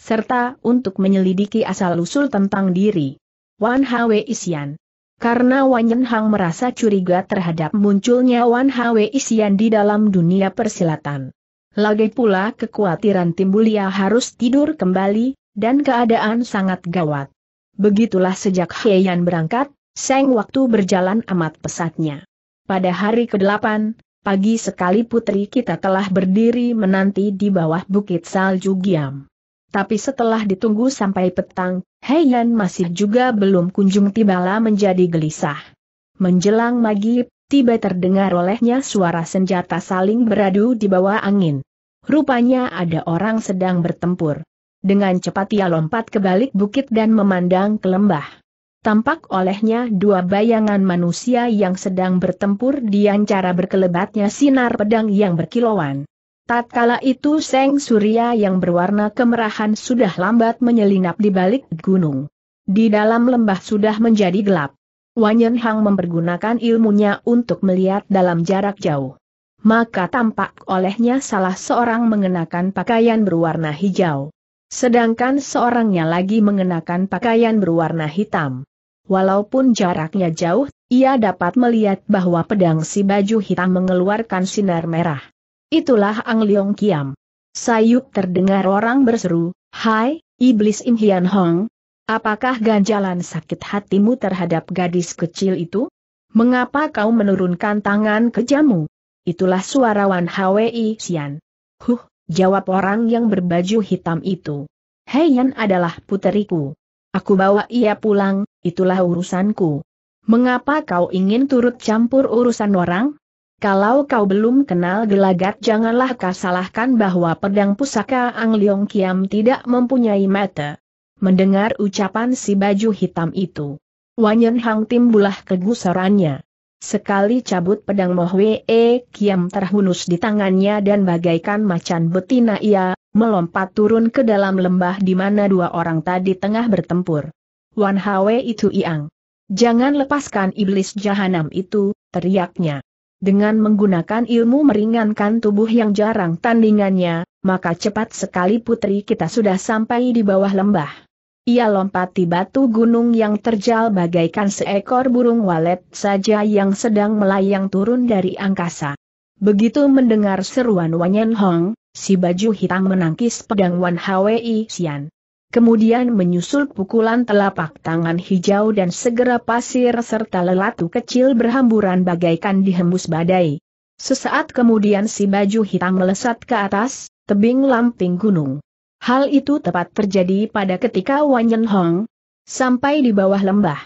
S1: serta untuk menyelidiki asal-usul tentang diri. Wan Hwe Isian Karena Wan Yen Hang merasa curiga terhadap munculnya Wan Hwe Isian di dalam dunia persilatan. Lagi pula kekhawatiran timbulia harus tidur kembali, dan keadaan sangat gawat. Begitulah sejak Heian berangkat, Seng waktu berjalan amat pesatnya. Pada hari ke-8, pagi sekali putri kita telah berdiri menanti di bawah bukit salju Giam. Tapi setelah ditunggu sampai petang, Heian masih juga belum kunjung tibalah menjadi gelisah. Menjelang maghrib, tiba terdengar olehnya suara senjata saling beradu di bawah angin. Rupanya ada orang sedang bertempur. Dengan cepat ia lompat ke balik bukit dan memandang ke lembah. Tampak olehnya dua bayangan manusia yang sedang bertempur di antara berkelebatnya sinar pedang yang berkilauan. Tatkala itu Seng Surya yang berwarna kemerahan sudah lambat menyelinap di balik gunung. Di dalam lembah sudah menjadi gelap. Wanyen Hang mempergunakan ilmunya untuk melihat dalam jarak jauh. Maka tampak olehnya salah seorang mengenakan pakaian berwarna hijau. Sedangkan seorangnya lagi mengenakan pakaian berwarna hitam. Walaupun jaraknya jauh, ia dapat melihat bahwa pedang si baju hitam mengeluarkan sinar merah. Itulah Ang Leong Kiam. Sayup terdengar orang berseru, Hai, Iblis Im Hian Hong, apakah ganjalan sakit hatimu terhadap gadis kecil itu? Mengapa kau menurunkan tangan kejamu? Itulah suara Wan Hwi Sian. Huh, jawab orang yang berbaju hitam itu. Heian adalah puteriku. Aku bawa ia pulang, itulah urusanku. Mengapa kau ingin turut campur urusan orang? Kalau kau belum kenal gelagat janganlah kau salahkan bahwa pedang pusaka Ang Leong Kiam tidak mempunyai mata. Mendengar ucapan si baju hitam itu. Wanyan Hang timbulah kegusarannya. Sekali cabut pedang Moh E, Kiam terhunus di tangannya dan bagaikan macan betina ia, melompat turun ke dalam lembah di mana dua orang tadi tengah bertempur. Wan Hwe itu Iang. Jangan lepaskan iblis jahanam itu, teriaknya. Dengan menggunakan ilmu meringankan tubuh yang jarang tandingannya, maka cepat sekali putri kita sudah sampai di bawah lembah. Ia lompati batu gunung yang terjal bagaikan seekor burung walet saja yang sedang melayang turun dari angkasa. Begitu mendengar seruan Wanyen Hong, si baju hitam menangkis pedang Wan Hwe Xian kemudian menyusul pukulan telapak tangan hijau dan segera pasir serta lelatu kecil berhamburan bagaikan dihembus badai. Sesaat kemudian si baju hitam melesat ke atas, tebing lamping gunung. Hal itu tepat terjadi pada ketika Wan Yen Hong sampai di bawah lembah.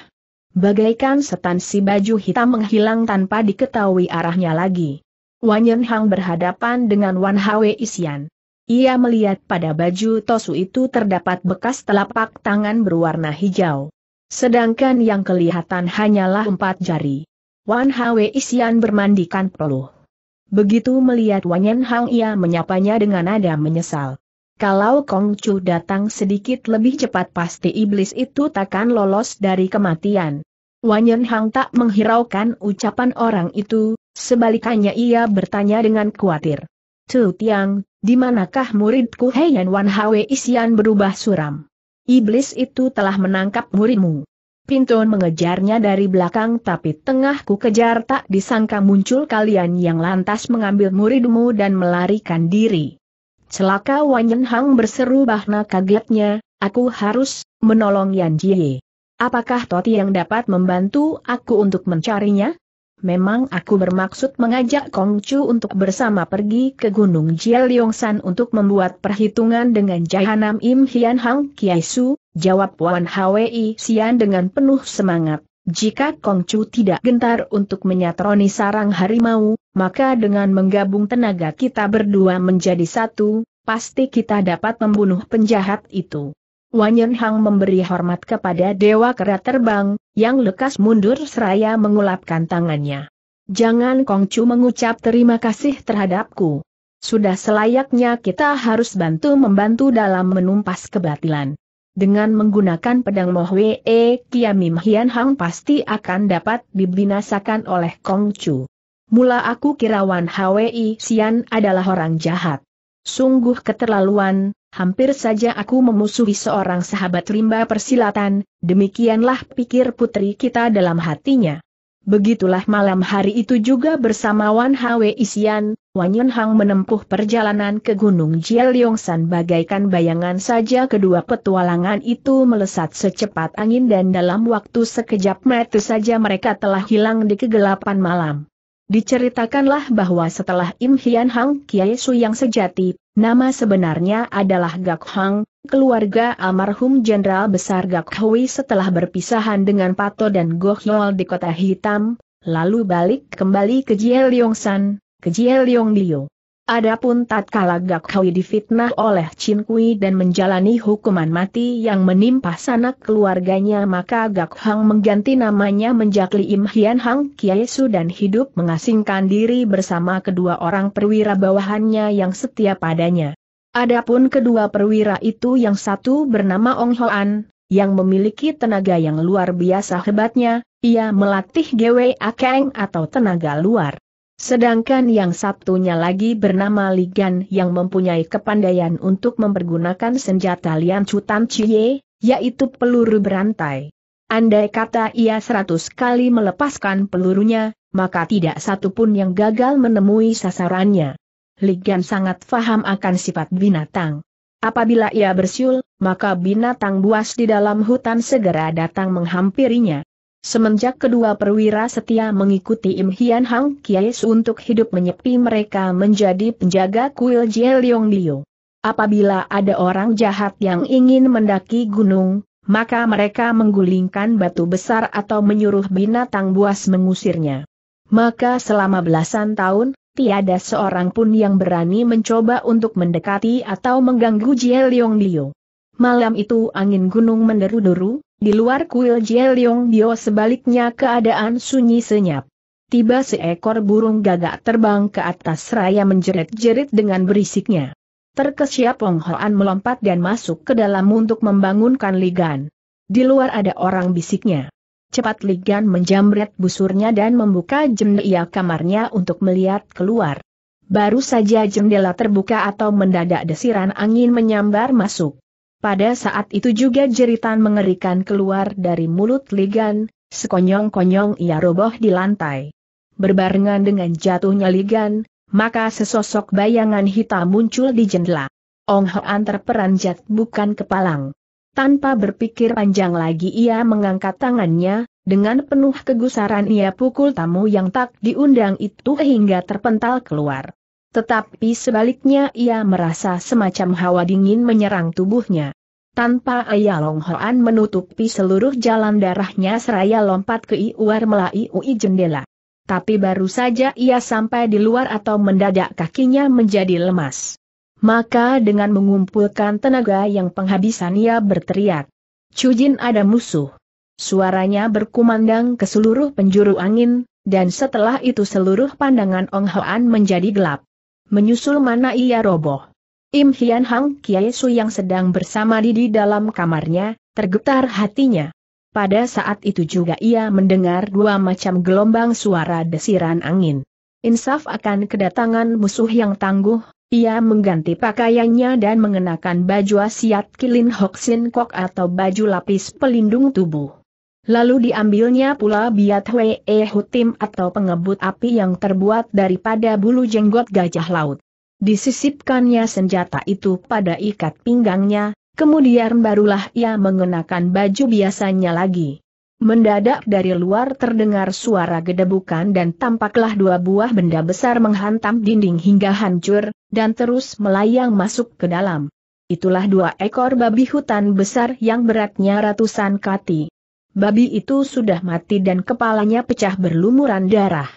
S1: Bagaikan setan si baju hitam menghilang tanpa diketahui arahnya lagi. Wan Yen Hong berhadapan dengan Wan Hwe Isian. Ia melihat pada baju Tosu itu terdapat bekas telapak tangan berwarna hijau. Sedangkan yang kelihatan hanyalah empat jari. Wan Hwe Isian bermandikan peluh. Begitu melihat Yen Hang ia menyapanya dengan nada menyesal. Kalau Kong Chu datang sedikit lebih cepat pasti iblis itu takkan lolos dari kematian. Yen Hang tak menghiraukan ucapan orang itu, sebalikannya ia bertanya dengan khawatir. Tu Tiang, di manakah muridku Heian Wan Hwe Isian berubah suram? Iblis itu telah menangkap muridmu. Pinton mengejarnya dari belakang tapi tengah ku kejar tak disangka muncul kalian yang lantas mengambil muridmu dan melarikan diri. Celaka Wan Yen Hang berseru bahna kagetnya, aku harus menolong Yan Jie. Apakah Toti yang dapat membantu aku untuk mencarinya? memang aku bermaksud mengajak Kongcu untuk bersama pergi ke Gunung Jialiongsan untuk membuat perhitungan dengan Jahanam Im Hian Hang Kiai Su, jawab Wan Hwi Sian dengan penuh semangat. Jika Kongcu tidak gentar untuk menyatroni sarang harimau, maka dengan menggabung tenaga kita berdua menjadi satu, pasti kita dapat membunuh penjahat itu. Wan Yen Hang memberi hormat kepada Dewa Kera Terbang, yang lekas mundur seraya mengulapkan tangannya. Jangan Kongcu mengucap terima kasih terhadapku. Sudah selayaknya kita harus bantu-membantu dalam menumpas kebatilan. Dengan menggunakan pedang Mohwe E Kiamim Hian Hang pasti akan dapat dibinasakan oleh Kongcu. Mula aku kirawan Hwi Sian adalah orang jahat. Sungguh keterlaluan, hampir saja aku memusuhi seorang sahabat rimba persilatan, demikianlah pikir putri kita dalam hatinya. Begitulah malam hari itu juga bersama Wan Hwe Isian, Wan Yun Hang menempuh perjalanan ke Gunung Jeolliong-san bagaikan bayangan saja kedua petualangan itu melesat secepat angin dan dalam waktu sekejap mata saja mereka telah hilang di kegelapan malam. Diceritakanlah bahwa setelah Im Hian Hang Kiai Su yang sejati, Nama sebenarnya adalah Gak Hang, keluarga almarhum Jenderal Besar Gak Hui setelah berpisahan dengan Pato dan Goh Yol di Kota Hitam, lalu balik kembali ke Jeolliong-san, ke Liu. Adapun tatkala Gak Hui difitnah oleh Chin Kui dan menjalani hukuman mati yang menimpa sanak keluarganya maka Gak Hang mengganti namanya menjadi Im Hian Hang Kiai Su dan hidup mengasingkan diri bersama kedua orang perwira bawahannya yang setia padanya. Adapun kedua perwira itu yang satu bernama Ong Hoan, yang memiliki tenaga yang luar biasa hebatnya, ia melatih Gwe Akeng atau tenaga luar. Sedangkan yang satunya lagi bernama Ligan yang mempunyai kepandaian untuk mempergunakan senjata Lian cutan Chie, yaitu peluru berantai. Andai kata ia seratus kali melepaskan pelurunya, maka tidak satupun yang gagal menemui sasarannya. Ligan sangat faham akan sifat binatang. Apabila ia bersiul, maka binatang buas di dalam hutan segera datang menghampirinya. Semenjak kedua perwira setia mengikuti Im Hian Hang Kies untuk hidup menyepi mereka menjadi penjaga kuil Liong Liu. Apabila ada orang jahat yang ingin mendaki gunung, maka mereka menggulingkan batu besar atau menyuruh binatang buas mengusirnya. Maka selama belasan tahun, tiada seorang pun yang berani mencoba untuk mendekati atau mengganggu Liong Liu. Malam itu angin gunung menderu-deru, di luar kuil Jeliong Bio sebaliknya keadaan sunyi senyap. Tiba seekor burung gagak terbang ke atas raya menjerit-jerit dengan berisiknya. Terkesiap Wong Hoan melompat dan masuk ke dalam untuk membangunkan Ligan. Di luar ada orang bisiknya. Cepat Ligan menjamret busurnya dan membuka jendela kamarnya untuk melihat keluar. Baru saja jendela terbuka atau mendadak desiran angin menyambar masuk. Pada saat itu juga jeritan mengerikan keluar dari mulut Ligan, sekonyong-konyong ia roboh di lantai. Berbarengan dengan jatuhnya Ligan, maka sesosok bayangan hitam muncul di jendela. Ong Hoan terperanjat bukan kepalang. Tanpa berpikir panjang lagi ia mengangkat tangannya, dengan penuh kegusaran ia pukul tamu yang tak diundang itu hingga terpental keluar. Tetapi sebaliknya ia merasa semacam hawa dingin menyerang tubuhnya. Tanpa ayah Long Hoan menutupi seluruh jalan darahnya seraya lompat ke Iuar melalui jendela. Tapi baru saja ia sampai di luar atau mendadak kakinya menjadi lemas. Maka dengan mengumpulkan tenaga yang penghabisan ia berteriak. Cujin ada musuh. Suaranya berkumandang ke seluruh penjuru angin, dan setelah itu seluruh pandangan Ong Hoan menjadi gelap menyusul mana ia roboh. Im Hian Hang Kiai Su yang sedang bersama Didi dalam kamarnya, tergetar hatinya. Pada saat itu juga ia mendengar dua macam gelombang suara desiran angin. Insaf akan kedatangan musuh yang tangguh, ia mengganti pakaiannya dan mengenakan baju asiat kilin hoksin kok atau baju lapis pelindung tubuh. Lalu diambilnya pula biat Hwee e Hutim atau pengebut api yang terbuat daripada bulu jenggot gajah laut. Disisipkannya senjata itu pada ikat pinggangnya, kemudian barulah ia mengenakan baju biasanya lagi. Mendadak dari luar terdengar suara gedebukan dan tampaklah dua buah benda besar menghantam dinding hingga hancur, dan terus melayang masuk ke dalam. Itulah dua ekor babi hutan besar yang beratnya ratusan kati. Babi itu sudah mati dan kepalanya pecah berlumuran darah.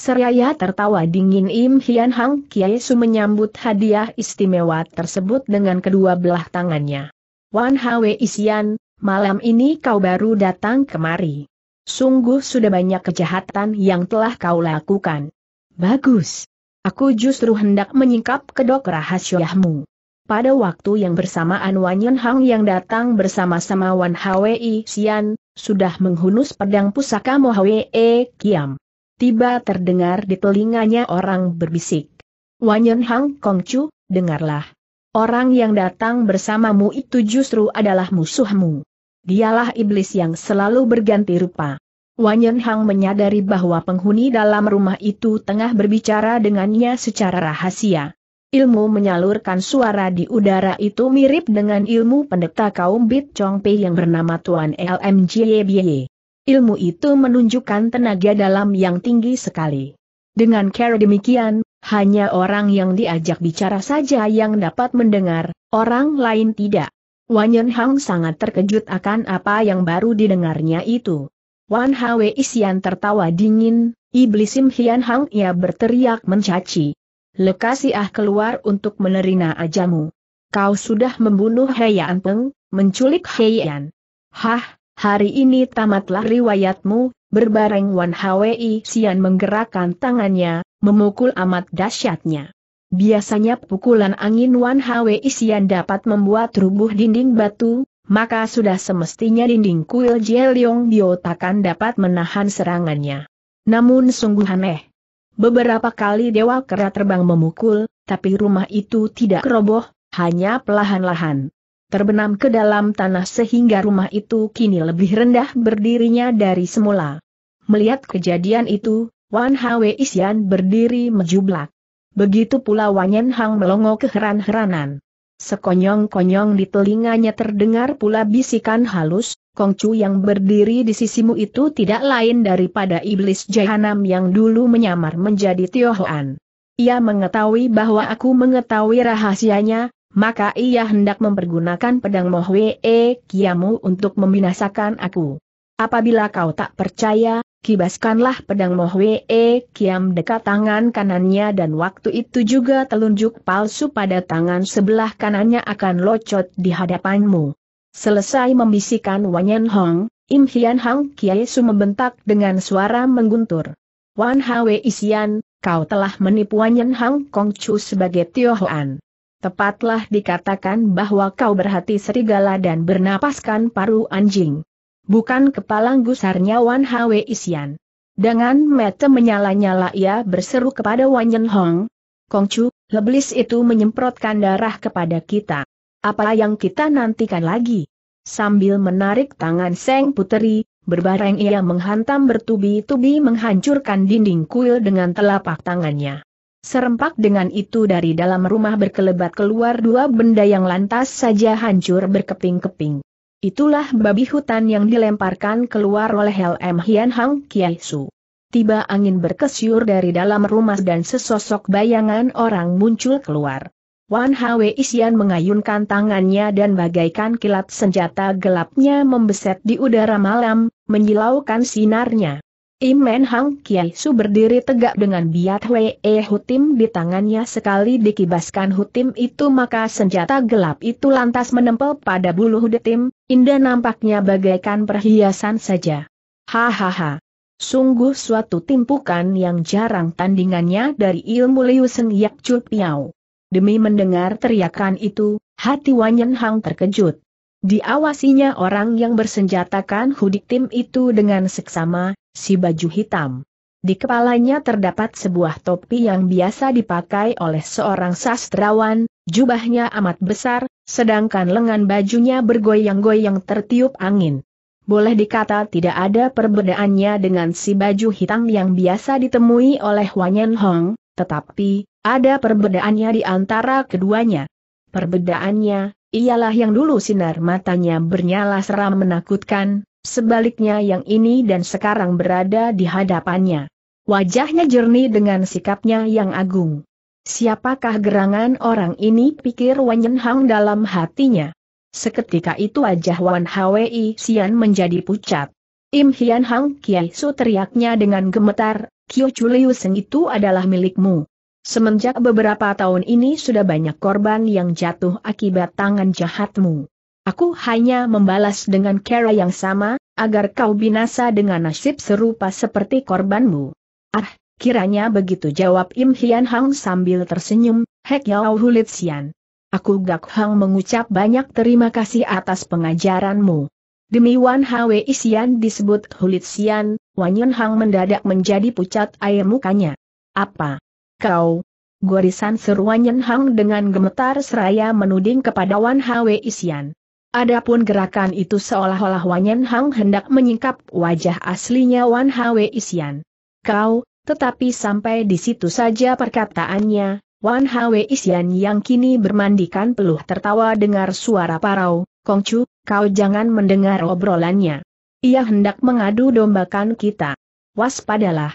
S1: Seraya tertawa dingin Im Hian Hang Kiai Su menyambut hadiah istimewa tersebut dengan kedua belah tangannya. Wan Hwe Isian, malam ini kau baru datang kemari. Sungguh sudah banyak kejahatan yang telah kau lakukan. Bagus. Aku justru hendak menyingkap kedok rahasiamu. Pada waktu yang bersamaan Wan Yen Hang yang datang bersama-sama Wan Hwe Isian, sudah menghunus pedang pusaka Mohwee e. Kiam. Tiba terdengar di telinganya orang berbisik. Wanyen Hang Kongcu, dengarlah. Orang yang datang bersamamu itu justru adalah musuhmu. Dialah iblis yang selalu berganti rupa. Wanyen Hang menyadari bahwa penghuni dalam rumah itu tengah berbicara dengannya secara rahasia. Ilmu menyalurkan suara di udara itu mirip dengan ilmu pendeta kaum Bit Chong Pei yang bernama Tuan LMJBY. Ilmu itu menunjukkan tenaga dalam yang tinggi sekali. Dengan cara demikian, hanya orang yang diajak bicara saja yang dapat mendengar, orang lain tidak. Yen Hang sangat terkejut akan apa yang baru didengarnya itu. Wan Hwe Isian tertawa dingin, Iblis Sim Hian Hang ia berteriak mencaci, ah keluar untuk menerima ajamu. Kau sudah membunuh Heian Peng, menculik Heian. Hah, hari ini tamatlah riwayatmu, berbareng Wan Hwi Sian menggerakkan tangannya, memukul amat dahsyatnya. Biasanya pukulan angin Wan Hwi Sian dapat membuat rubuh dinding batu, maka sudah semestinya dinding kuil Jeliong Biotakan dapat menahan serangannya. Namun sungguh aneh, Beberapa kali Dewa Kera terbang memukul, tapi rumah itu tidak roboh, hanya pelahan lahan Terbenam ke dalam tanah sehingga rumah itu kini lebih rendah berdirinya dari semula. Melihat kejadian itu, Wan Hwe Isian berdiri menjublak. Begitu pula Wanyen Hang melongo keheran-heranan. Sekonyong-konyong di telinganya terdengar pula bisikan halus, Kongcu yang berdiri di sisimu itu tidak lain daripada iblis jahanam yang dulu menyamar menjadi Tiohoan. Ia mengetahui bahwa aku mengetahui rahasianya, maka ia hendak mempergunakan pedang Mohwe Kiamu untuk membinasakan aku. Apabila kau tak percaya, kibaskanlah pedang Mohwe Kiam dekat tangan kanannya dan waktu itu juga telunjuk palsu pada tangan sebelah kanannya akan locot di hadapanmu. Selesai membisikkan Wanyan Hong, Im Hian Hang Kiai Su membentak dengan suara mengguntur. Wan Hwe Isian, kau telah menipu Wanyan Hang Kong Chu sebagai Tio Hoan. Tepatlah dikatakan bahwa kau berhati serigala dan bernapaskan paru anjing. Bukan kepala gusarnya Wan Hwe Isian. Dengan mata menyala-nyala ia berseru kepada Wanyan Hong. Kong Chu, leblis itu menyemprotkan darah kepada kita apa yang kita nantikan lagi? Sambil menarik tangan Seng Puteri, berbareng ia menghantam bertubi-tubi menghancurkan dinding kuil dengan telapak tangannya. Serempak dengan itu dari dalam rumah berkelebat keluar dua benda yang lantas saja hancur berkeping-keping. Itulah babi hutan yang dilemparkan keluar oleh L.M. Hian Hang Kiai Su. Tiba angin berkesiur dari dalam rumah dan sesosok bayangan orang muncul keluar. Wan Hwe Isian mengayunkan tangannya dan bagaikan kilat senjata gelapnya membeset di udara malam, menyilaukan sinarnya. Imen Hang Kiai Su berdiri tegak dengan biat Hwee Hutim di tangannya sekali dikibaskan Hutim itu maka senjata gelap itu lantas menempel pada bulu Hudetim, indah nampaknya bagaikan perhiasan saja. Hahaha. Sungguh suatu timpukan yang jarang tandingannya dari ilmu Liu Seng Yak Chu Piao. Demi mendengar teriakan itu, hati Wanyan Hang terkejut. Diawasinya orang yang bersenjatakan hudik tim itu dengan seksama, si baju hitam. Di kepalanya terdapat sebuah topi yang biasa dipakai oleh seorang sastrawan, jubahnya amat besar, sedangkan lengan bajunya bergoyang-goyang tertiup angin. Boleh dikata tidak ada perbedaannya dengan si baju hitam yang biasa ditemui oleh Wanyan Hong, tetapi, ada perbedaannya di antara keduanya. Perbedaannya, ialah yang dulu sinar matanya bernyala seram menakutkan, sebaliknya yang ini dan sekarang berada di hadapannya. Wajahnya jernih dengan sikapnya yang agung. Siapakah gerangan orang ini pikir Wan Yen Hang dalam hatinya. Seketika itu wajah Wan Hwi Sian menjadi pucat. Im Hian Hang Kiai Su teriaknya dengan gemetar, Kyo Seng itu adalah milikmu. Semenjak beberapa tahun ini sudah banyak korban yang jatuh akibat tangan jahatmu. Aku hanya membalas dengan cara yang sama, agar kau binasa dengan nasib serupa seperti korbanmu. Ah, kiranya begitu jawab Im Hian Hang sambil tersenyum, Hek Yao Sian, Aku Gak Hang mengucap banyak terima kasih atas pengajaranmu. Demi Wan Hwe Isian disebut Hulit Sian, Yun Hang mendadak menjadi pucat air mukanya. Apa? Kau? Gorisan seru Yunhang Hang dengan gemetar seraya menuding kepada Wan Hwe Isian. Adapun gerakan itu seolah-olah Yun Hang hendak menyingkap wajah aslinya Wan Hwe Isian. Kau, tetapi sampai di situ saja perkataannya, Wan Hwe Isian yang kini bermandikan peluh tertawa dengar suara parau, Kongcu, kau jangan mendengar obrolannya. Ia hendak mengadu dombakan kita. Waspadalah.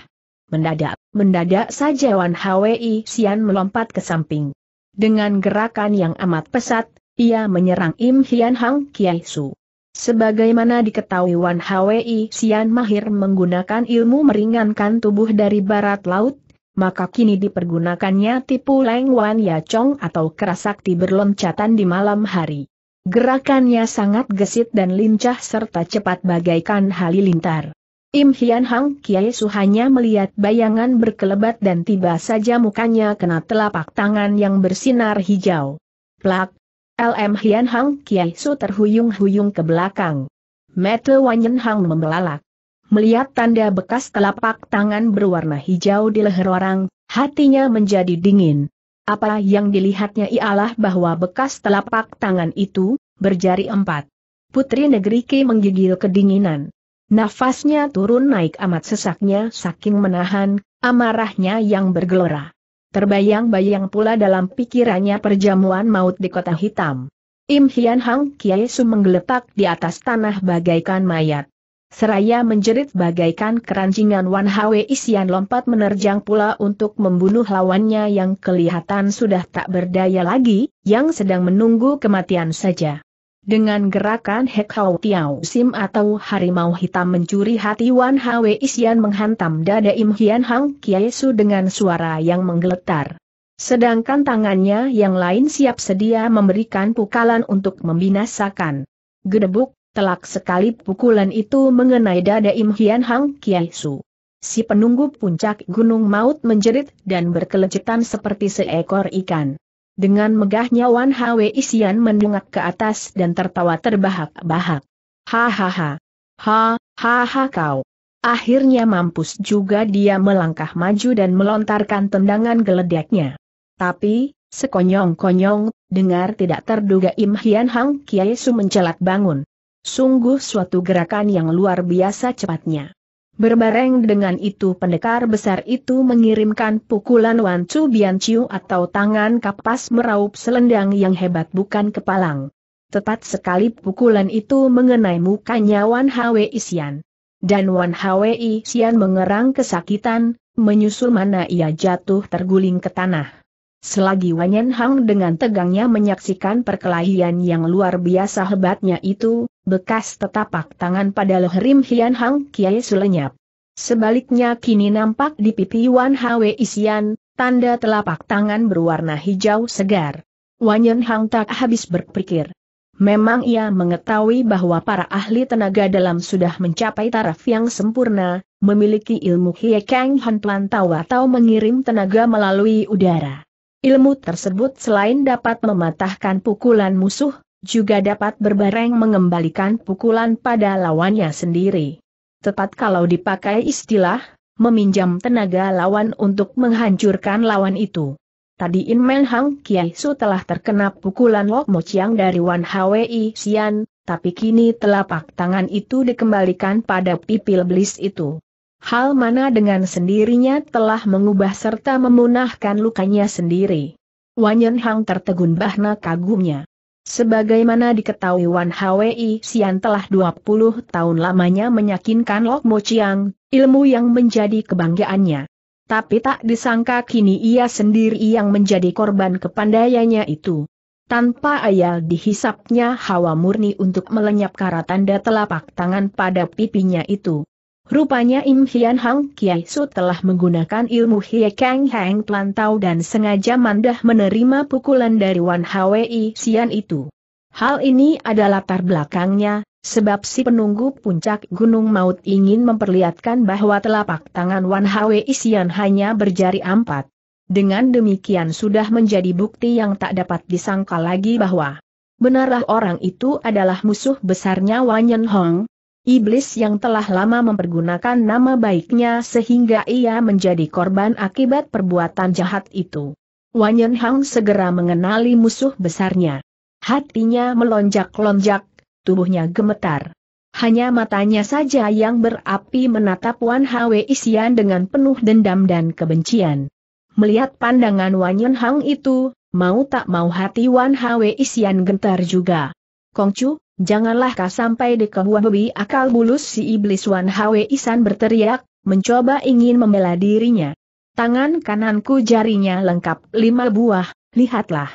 S1: Mendadak, mendadak saja Wan Hwi Sian melompat ke samping. Dengan gerakan yang amat pesat, ia menyerang Im Hian Hang Kiai Su. Sebagaimana diketahui Wan Hwi Sian mahir menggunakan ilmu meringankan tubuh dari barat laut, maka kini dipergunakannya tipu Leng Wan Ya Chong atau kerasakti berloncatan di malam hari. Gerakannya sangat gesit dan lincah serta cepat bagaikan halilintar. Im Hian Hang Kiai Su hanya melihat bayangan berkelebat dan tiba saja mukanya kena telapak tangan yang bersinar hijau. Plak! LM Hian Hang Kiai Su terhuyung-huyung ke belakang. Mete Wanyen Hang membelalak. Melihat tanda bekas telapak tangan berwarna hijau di leher orang, hatinya menjadi dingin. Apa yang dilihatnya ialah bahwa bekas telapak tangan itu, berjari empat. Putri negeri Ki menggigil kedinginan. Nafasnya turun naik amat sesaknya saking menahan, amarahnya yang bergelora. Terbayang-bayang pula dalam pikirannya perjamuan maut di kota hitam. Im Hian Hang Kiai Su menggeletak di atas tanah bagaikan mayat. Seraya menjerit bagaikan keranjingan Wan Hwe Isian lompat menerjang pula untuk membunuh lawannya yang kelihatan sudah tak berdaya lagi, yang sedang menunggu kematian saja. Dengan gerakan Hek Hau Tiao Sim atau Harimau Hitam mencuri hati Wan Hwe Isian menghantam dada Im Hian Hang Kiai Su dengan suara yang menggeletar. Sedangkan tangannya yang lain siap sedia memberikan pukalan untuk membinasakan. Gedebuk, Telak sekali pukulan itu mengenai dada Im Hian Hang Kiai Su. Si penunggu puncak gunung maut menjerit dan berkelecetan seperti seekor ikan. Dengan megahnya Wan Hwe Isian mendungak ke atas dan tertawa terbahak-bahak. Hahaha. Ha, ha ha kau. Akhirnya mampus juga dia melangkah maju dan melontarkan tendangan geledeknya. Tapi, sekonyong-konyong, dengar tidak terduga Im Hian Hang Kiai Su mencelat bangun. Sungguh suatu gerakan yang luar biasa cepatnya. Berbareng dengan itu pendekar besar itu mengirimkan pukulan Wan Chu Bian Chiu atau tangan kapas meraup selendang yang hebat bukan kepalang. Tepat sekali pukulan itu mengenai mukanya Wan Hwe Isian. Dan Wan Hwe Isian mengerang kesakitan, menyusul mana ia jatuh terguling ke tanah. Selagi Wanyan Hang dengan tegangnya menyaksikan perkelahian yang luar biasa hebatnya itu, bekas tetapak tangan pada leherim Hian Hang Kiai Sulenyap. Sebaliknya kini nampak di pipi Wan Hwe Isian, tanda telapak tangan berwarna hijau segar. Wanyan Hang tak habis berpikir. Memang ia mengetahui bahwa para ahli tenaga dalam sudah mencapai taraf yang sempurna, memiliki ilmu Kang Han Plan Tau atau mengirim tenaga melalui udara. Ilmu tersebut selain dapat mematahkan pukulan musuh, juga dapat berbareng mengembalikan pukulan pada lawannya sendiri. Tepat kalau dipakai istilah, meminjam tenaga lawan untuk menghancurkan lawan itu. Tadi In Men Hang Kiai Su telah terkena pukulan Lok Mo Chiang dari Wan Hwi Sian, tapi kini telapak tangan itu dikembalikan pada pipil belis itu hal mana dengan sendirinya telah mengubah serta memunahkan lukanya sendiri. Wan Yen Hang tertegun bahna kagumnya. Sebagaimana diketahui Wan Hwi Sian telah 20 tahun lamanya menyakinkan Lok Mo Chiang, ilmu yang menjadi kebanggaannya. Tapi tak disangka kini ia sendiri yang menjadi korban kepandaiannya itu. Tanpa ayal dihisapnya hawa murni untuk melenyap karatan tanda telapak tangan pada pipinya itu. Rupanya Im Hian Hang Kiai Su telah menggunakan ilmu Hie Kang Hang Plantau dan sengaja mandah menerima pukulan dari Wan Hwi Sian itu. Hal ini adalah latar belakangnya, sebab si penunggu puncak Gunung Maut ingin memperlihatkan bahwa telapak tangan Wan Hwi Sian hanya berjari empat. Dengan demikian sudah menjadi bukti yang tak dapat disangka lagi bahwa benarlah orang itu adalah musuh besarnya Wan Yen Hong, Iblis yang telah lama mempergunakan nama baiknya sehingga ia menjadi korban akibat perbuatan jahat itu. Yen Hang segera mengenali musuh besarnya. Hatinya melonjak-lonjak, tubuhnya gemetar. Hanya matanya saja yang berapi menatap Wan Hwe Isian dengan penuh dendam dan kebencian. Melihat pandangan Wan Yen Hang itu, mau tak mau hati Wan Hwe Isian gentar juga. Kongcu, janganlah kau sampai di kehuabi akal bulus si iblis Wan Hwe Isan berteriak, mencoba ingin membela dirinya. Tangan kananku jarinya lengkap lima buah, lihatlah.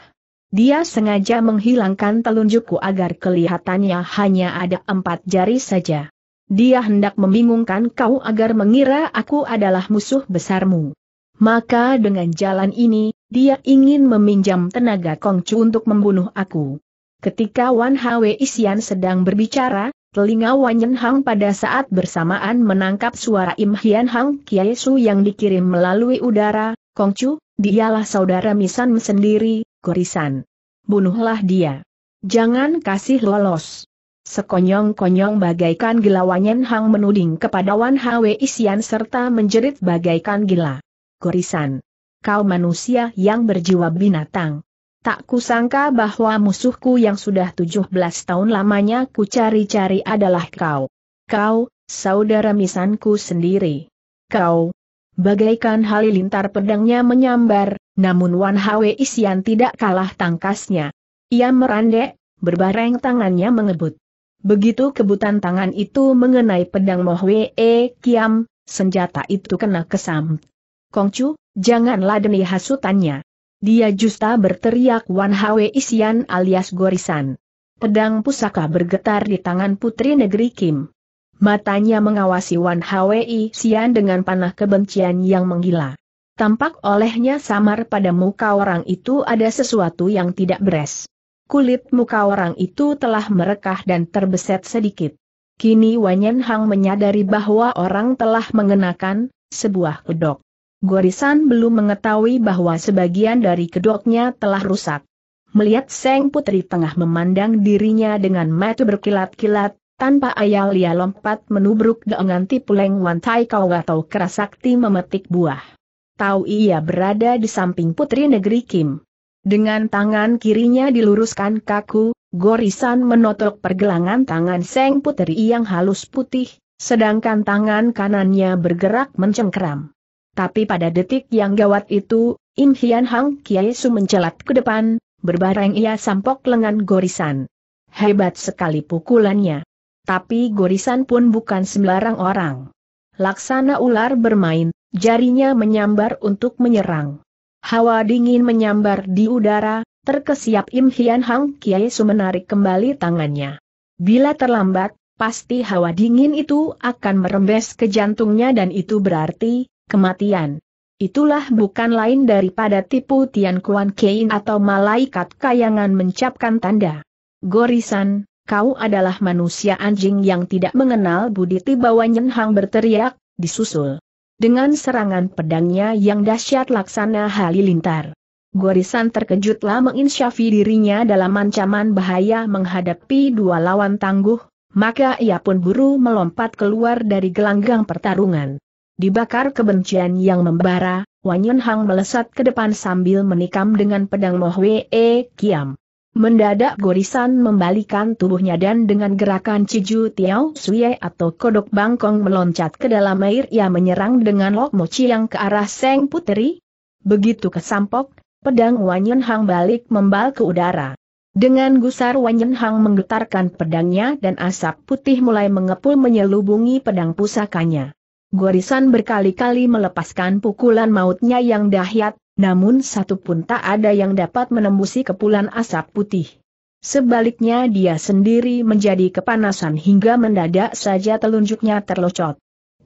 S1: Dia sengaja menghilangkan telunjukku agar kelihatannya hanya ada empat jari saja. Dia hendak membingungkan kau agar mengira aku adalah musuh besarmu. Maka dengan jalan ini, dia ingin meminjam tenaga Kongcu untuk membunuh aku. Ketika Wan Hwe Isian sedang berbicara, telinga Wan Yen Hang pada saat bersamaan menangkap suara Im Hian Hang Kiai Su yang dikirim melalui udara, Kongcu, dialah saudara Misan sendiri, Gorisan. Bunuhlah dia. Jangan kasih lolos. Sekonyong-konyong bagaikan gila Wan Yen Hang menuding kepada Wan Hwe Isian serta menjerit bagaikan gila. Gorisan. Kau manusia yang berjiwa binatang tak kusangka bahwa musuhku yang sudah 17 tahun lamanya ku cari-cari adalah kau. Kau, saudara misanku sendiri. Kau, bagaikan halilintar pedangnya menyambar, namun Wan Hwe Isian tidak kalah tangkasnya. Ia merandek, berbareng tangannya mengebut. Begitu kebutan tangan itu mengenai pedang Mohwe E Kiam, senjata itu kena kesam. Kongcu, janganlah demi hasutannya. Dia justa berteriak Wan Hwe Isian alias Gorisan. Pedang pusaka bergetar di tangan putri negeri Kim. Matanya mengawasi Wan Hwe Isian dengan panah kebencian yang menggila. Tampak olehnya samar pada muka orang itu ada sesuatu yang tidak beres. Kulit muka orang itu telah merekah dan terbeset sedikit. Kini Wan Yen Hang menyadari bahwa orang telah mengenakan sebuah kedok. Gorisan belum mengetahui bahwa sebagian dari kedoknya telah rusak. Melihat Seng Putri tengah memandang dirinya dengan mata berkilat-kilat, tanpa ayal ia lompat menubruk dengan tipuleng wantai kau atau kerasakti memetik buah. Tahu ia berada di samping Putri Negeri Kim. Dengan tangan kirinya diluruskan kaku, Gorisan menotok pergelangan tangan Seng Putri yang halus putih, sedangkan tangan kanannya bergerak mencengkeram. Tapi pada detik yang gawat itu, Im Hian Hang Kiai Su mencelat ke depan, berbareng ia sampok lengan gorisan. Hebat sekali pukulannya. Tapi gorisan pun bukan sembarang orang. Laksana ular bermain, jarinya menyambar untuk menyerang. Hawa dingin menyambar di udara, terkesiap Im Hian Hang Kiai Su menarik kembali tangannya. Bila terlambat, pasti hawa dingin itu akan merembes ke jantungnya dan itu berarti, kematian. Itulah bukan lain daripada tipu Tian Kuan Kein atau malaikat kayangan mencapkan tanda. Gorisan, kau adalah manusia anjing yang tidak mengenal budi tiba wanyen hang berteriak, disusul. Dengan serangan pedangnya yang dahsyat laksana halilintar. Gorisan terkejutlah menginsyafi dirinya dalam ancaman bahaya menghadapi dua lawan tangguh, maka ia pun buru melompat keluar dari gelanggang pertarungan. Dibakar kebencian yang membara, Wanyun Hang melesat ke depan sambil menikam dengan pedang Mohwee Kiam. Mendadak gorisan membalikan tubuhnya dan dengan gerakan Ciju Tiao Suye atau kodok bangkong meloncat ke dalam air ia menyerang dengan lok mochi yang ke arah Seng Putri. Begitu kesampok, pedang Wanyun Hang balik membal ke udara. Dengan gusar Wanyun Hang menggetarkan pedangnya dan asap putih mulai mengepul menyelubungi pedang pusakanya. Gorisan berkali-kali melepaskan pukulan mautnya yang dahsyat, namun satu pun tak ada yang dapat menembusi kepulan asap putih. Sebaliknya dia sendiri menjadi kepanasan hingga mendadak saja telunjuknya terlocot.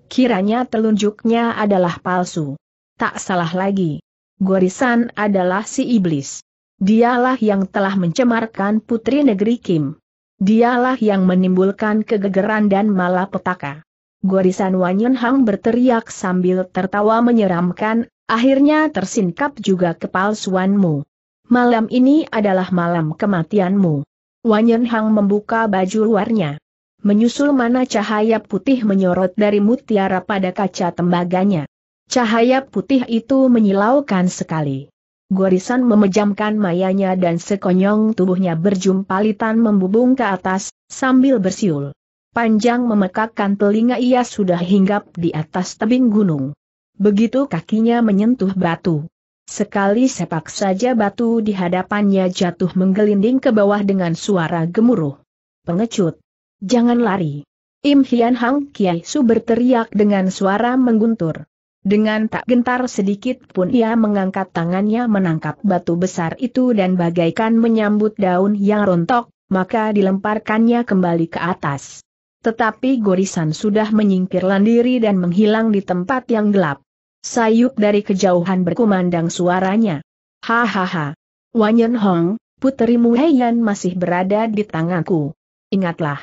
S1: Kiranya telunjuknya adalah palsu. Tak salah lagi. Gorisan adalah si iblis. Dialah yang telah mencemarkan putri negeri Kim. Dialah yang menimbulkan kegegeran dan malapetaka. Gorisan Wanyan Hang berteriak sambil tertawa menyeramkan, akhirnya tersingkap juga kepalsuanmu. Malam ini adalah malam kematianmu. Wanyan Hang membuka baju luarnya. Menyusul mana cahaya putih menyorot dari mutiara pada kaca tembaganya. Cahaya putih itu menyilaukan sekali. Gorisan memejamkan mayanya dan sekonyong tubuhnya berjumpalitan membubung ke atas, sambil bersiul. Panjang memekakkan telinga ia sudah hinggap di atas tebing gunung. Begitu kakinya menyentuh batu. Sekali sepak saja batu di hadapannya jatuh menggelinding ke bawah dengan suara gemuruh. Pengecut. Jangan lari. Im Hian Hang Kiai Su berteriak dengan suara mengguntur. Dengan tak gentar sedikit pun ia mengangkat tangannya menangkap batu besar itu dan bagaikan menyambut daun yang rontok, maka dilemparkannya kembali ke atas. Tetapi Gorisan sudah menyingkirkan diri dan menghilang di tempat yang gelap. Sayup dari kejauhan berkumandang suaranya. Hahaha. Wanyen Hong, putrimu Heian masih berada di tanganku. Ingatlah.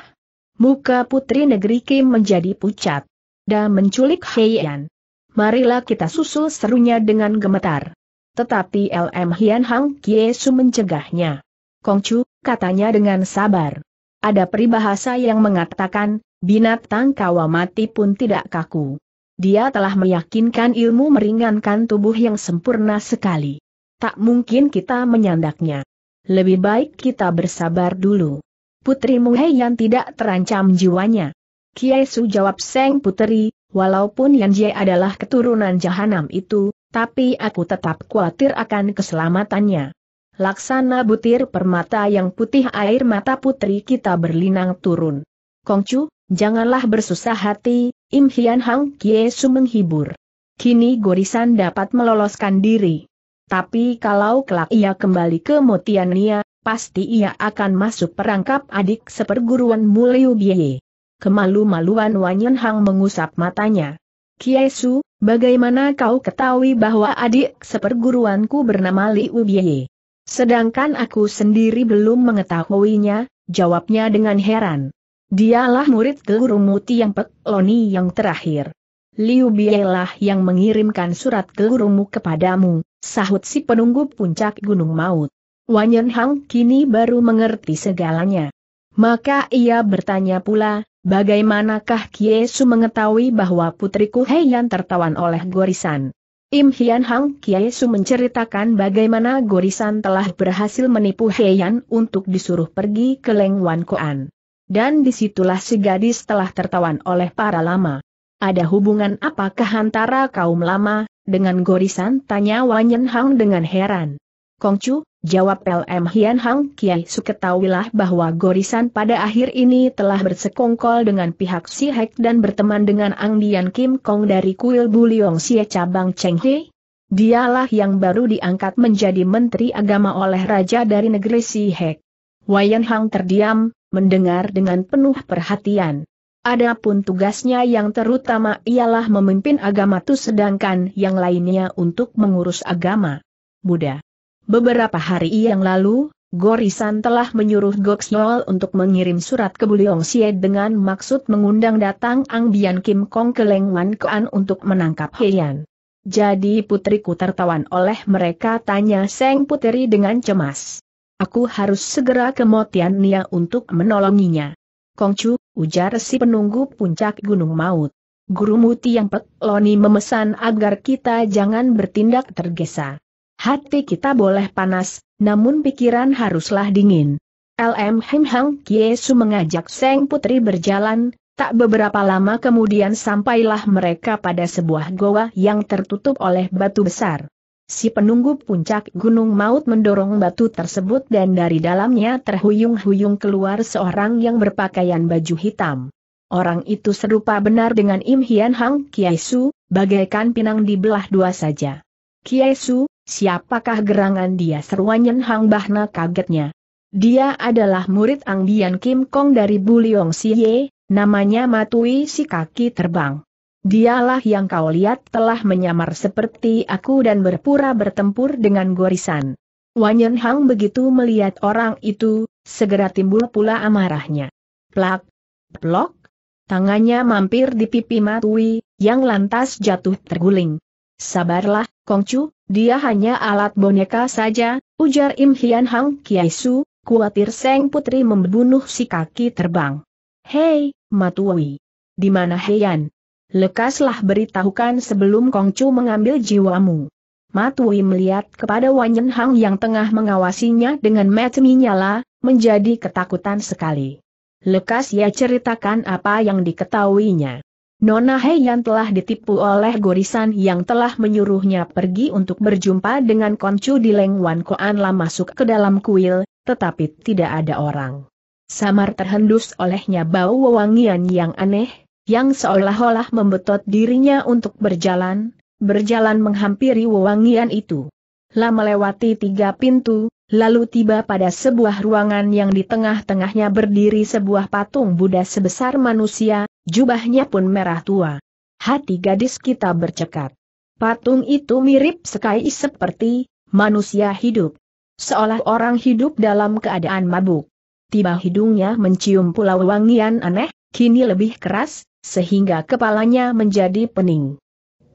S1: Muka putri negeri Kim menjadi pucat. Dan menculik Heian. Marilah kita susul serunya dengan gemetar. Tetapi LM Hian Hang Kiesu mencegahnya. Kongcu, katanya dengan sabar. Ada peribahasa yang mengatakan, binatang kawa mati pun tidak kaku. Dia telah meyakinkan ilmu meringankan tubuh yang sempurna sekali. Tak mungkin kita menyandaknya. Lebih baik kita bersabar dulu. Putri Muhei yang tidak terancam jiwanya. Kiai Su jawab Seng putri, walaupun Yan Jie adalah keturunan jahanam itu, tapi aku tetap khawatir akan keselamatannya. Laksana butir permata yang putih air mata putri kita berlinang turun. Kongcu, janganlah bersusah hati, Im Hian Hang Kiesu menghibur. Kini Gorisan dapat meloloskan diri. Tapi kalau kelak ia kembali ke Motiania, pasti ia akan masuk perangkap adik seperguruan Muliu Biye. Kemalu-maluan Wanyan Hang mengusap matanya. Kiesu, bagaimana kau ketahui bahwa adik seperguruanku bernama Liu Biye? Sedangkan aku sendiri belum mengetahuinya, jawabnya dengan heran. Dialah murid guru Muti yang Pek Loni yang terakhir. Liu Bielah yang mengirimkan surat gurumu kepadamu, sahut si penunggu puncak gunung maut. Wanyan Hang kini baru mengerti segalanya. Maka ia bertanya pula, bagaimanakah Kiesu mengetahui bahwa putriku Heian tertawan oleh gorisan? Im Hian Hang Kiai Su menceritakan bagaimana Gorisan telah berhasil menipu Heian untuk disuruh pergi ke Leng Wan Koan. Dan disitulah si gadis telah tertawan oleh para lama. Ada hubungan apakah antara kaum lama, dengan Gorisan tanya Wan Yen Hang dengan heran. Kong Kongcu, Jawab LM Hian Hang Kiai suketawilah bahwa Gorisan pada akhir ini telah bersekongkol dengan pihak Si Hek dan berteman dengan Ang Dian Kim Kong dari kuil Buliong Sia cabang Cheng He. Dialah yang baru diangkat menjadi Menteri Agama oleh Raja dari negeri Si Hek. Wayan Hang terdiam, mendengar dengan penuh perhatian. Adapun tugasnya yang terutama ialah memimpin agama itu sedangkan yang lainnya untuk mengurus agama. Buddha. Beberapa hari yang lalu, Gorisan telah menyuruh Goksnol untuk mengirim surat ke Buliong Xie dengan maksud mengundang datang Ang Bian Kim Kong ke Leng Wan Kean untuk menangkap Heian. Jadi putriku tertawan oleh mereka tanya Seng Puteri dengan cemas. Aku harus segera ke Motian Nia untuk menolonginya. Kongcu, ujar si penunggu puncak gunung maut. Guru Muti yang Pek Loni memesan agar kita jangan bertindak tergesa. Hati kita boleh panas, namun pikiran haruslah dingin. LM Hem Hang Kiesu mengajak Seng Putri berjalan, tak beberapa lama kemudian sampailah mereka pada sebuah goa yang tertutup oleh batu besar. Si penunggu puncak Gunung Maut mendorong batu tersebut dan dari dalamnya terhuyung-huyung keluar seorang yang berpakaian baju hitam. Orang itu serupa benar dengan Im Hian Hang Kiai Su, bagaikan pinang dibelah dua saja. Kiesu, Su, Siapakah gerangan dia Seruannya Hang Bahna kagetnya. Dia adalah murid Ang Bian Kim Kong dari Buliong Siye, namanya Matui si kaki terbang. Dialah yang kau lihat telah menyamar seperti aku dan berpura bertempur dengan gorisan. Wanyen Hang begitu melihat orang itu, segera timbul pula amarahnya. Plak, plok, tangannya mampir di pipi Matui, yang lantas jatuh terguling. Sabarlah, Kongcu, dia hanya alat boneka saja, ujar Im Hian Hang Kiai Su, kuatir Seng Putri membunuh si kaki terbang. Hei, Matuwi. Di mana Heian? Lekaslah beritahukan sebelum Kongcu mengambil jiwamu. Matui melihat kepada Wanyen Hang yang tengah mengawasinya dengan mata menyala, menjadi ketakutan sekali. Lekas ia ceritakan apa yang diketahuinya. Nona Heian telah ditipu oleh gorisan yang telah menyuruhnya pergi untuk berjumpa dengan koncu di Lengwan Koan lah masuk ke dalam kuil, tetapi tidak ada orang. Samar terhendus olehnya bau wewangian yang aneh, yang seolah-olah membetot dirinya untuk berjalan, berjalan menghampiri wewangian itu. Lah lewati tiga pintu, lalu tiba pada sebuah ruangan yang di tengah-tengahnya berdiri sebuah patung Buddha sebesar manusia, jubahnya pun merah tua. Hati gadis kita bercekat. Patung itu mirip sekali seperti manusia hidup. Seolah orang hidup dalam keadaan mabuk. Tiba hidungnya mencium pulau wangian aneh, kini lebih keras, sehingga kepalanya menjadi pening.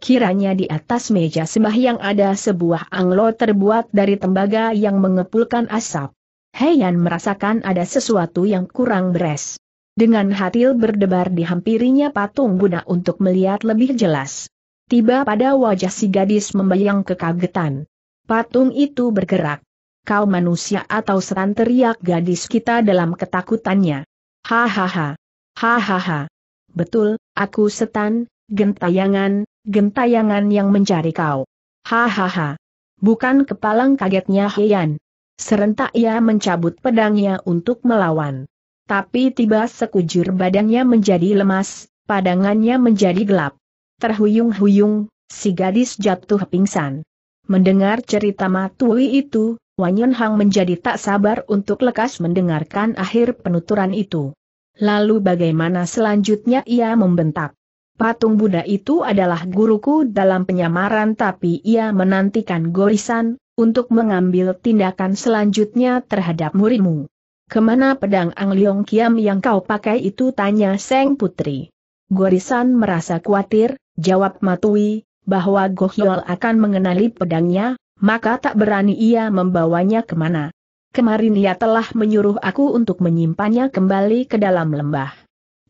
S1: Kiranya di atas meja sembah yang ada sebuah anglo terbuat dari tembaga yang mengepulkan asap. Heian merasakan ada sesuatu yang kurang beres. Dengan hati berdebar dihampirinya patung guna untuk melihat lebih jelas. Tiba pada wajah si gadis membayang kekagetan. Patung itu bergerak. Kau manusia atau setan teriak gadis kita dalam ketakutannya. Hahaha. Hahaha. Betul, aku setan, Gentayangan, gentayangan yang mencari kau. Hahaha. Bukan kepalang kagetnya Heian. Serentak ia mencabut pedangnya untuk melawan. Tapi tiba sekujur badannya menjadi lemas, padangannya menjadi gelap. Terhuyung-huyung, si gadis jatuh pingsan. Mendengar cerita Matui itu, Wanyon Hang menjadi tak sabar untuk lekas mendengarkan akhir penuturan itu. Lalu bagaimana selanjutnya ia membentak. Patung Buddha itu adalah guruku dalam penyamaran tapi ia menantikan gorisan, untuk mengambil tindakan selanjutnya terhadap muridmu. Kemana pedang Ang Leong Kiam yang kau pakai itu tanya Seng Putri. Gorisan merasa khawatir, jawab Matui, bahwa Gohyol akan mengenali pedangnya, maka tak berani ia membawanya kemana. Kemarin ia telah menyuruh aku untuk menyimpannya kembali ke dalam lembah.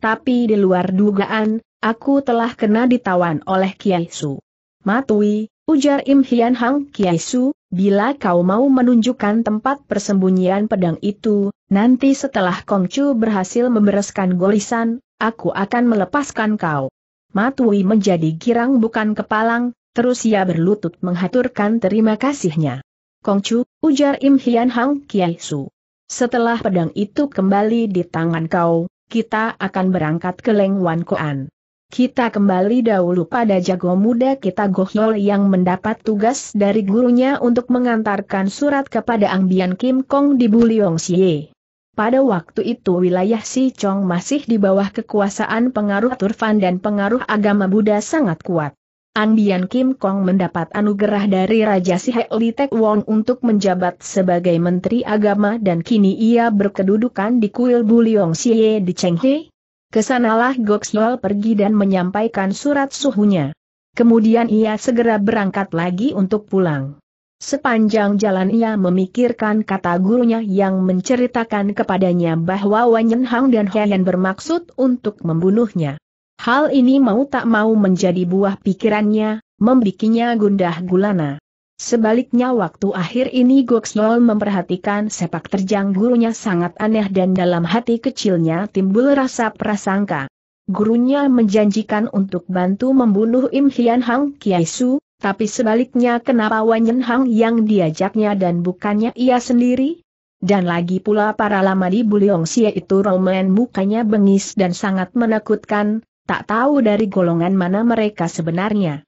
S1: Tapi di luar dugaan, Aku telah kena ditawan oleh Kiai Su. Matui, ujar Im Hian Hang Kiai Su, bila kau mau menunjukkan tempat persembunyian pedang itu, nanti setelah Kong Chu berhasil membereskan golisan, aku akan melepaskan kau. Matui menjadi girang bukan kepalang, terus ia berlutut menghaturkan terima kasihnya. Kong Chu, ujar Im Hian Hang Kiai Su. Setelah pedang itu kembali di tangan kau, kita akan berangkat ke Leng Wan Koan. Kita kembali dahulu pada jago muda kita Gohyol yang mendapat tugas dari gurunya untuk mengantarkan surat kepada Angbian Kim Kong di Buliong Xie. Pada waktu itu wilayah Si Chong masih di bawah kekuasaan pengaruh Turfan dan pengaruh agama Buddha sangat kuat. Angbian Kim Kong mendapat anugerah dari Raja Hek Li Tek Wong untuk menjabat sebagai Menteri Agama dan kini ia berkedudukan di kuil Buliong Xie di Chenghe, Kesanalah Goksol pergi dan menyampaikan surat suhunya. Kemudian ia segera berangkat lagi untuk pulang. Sepanjang jalan ia memikirkan kata gurunya yang menceritakan kepadanya bahwa Wanyenhang Hang dan He bermaksud untuk membunuhnya. Hal ini mau tak mau menjadi buah pikirannya, membikinya gundah gulana. Sebaliknya waktu akhir ini Goksnol memperhatikan sepak terjang gurunya sangat aneh dan dalam hati kecilnya timbul rasa prasangka. Gurunya menjanjikan untuk bantu membunuh Im Hian Hang Kiai Su, tapi sebaliknya kenapa Yen Hang yang diajaknya dan bukannya ia sendiri? Dan lagi pula para lama di Buliong Sia itu romen mukanya bengis dan sangat menakutkan, tak tahu dari golongan mana mereka sebenarnya.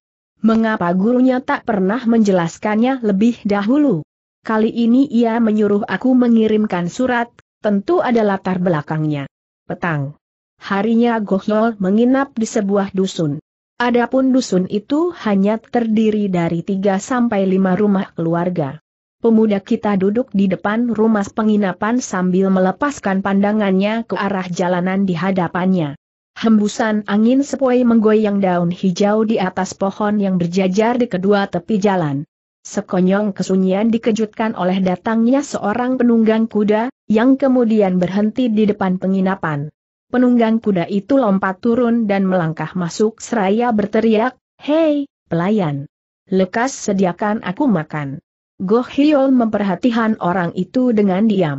S1: Mengapa gurunya tak pernah menjelaskannya lebih dahulu? Kali ini ia menyuruh aku mengirimkan surat, tentu ada latar belakangnya. Petang. Harinya Gohol menginap di sebuah dusun. Adapun dusun itu hanya terdiri dari 3 sampai 5 rumah keluarga. Pemuda kita duduk di depan rumah penginapan sambil melepaskan pandangannya ke arah jalanan di hadapannya. Hembusan angin sepoi menggoyang daun hijau di atas pohon yang berjajar di kedua tepi jalan. Sekonyong kesunyian dikejutkan oleh datangnya seorang penunggang kuda, yang kemudian berhenti di depan penginapan. Penunggang kuda itu lompat turun dan melangkah masuk seraya berteriak, Hei, pelayan! Lekas sediakan aku makan. Goh Hyol memperhatikan orang itu dengan diam.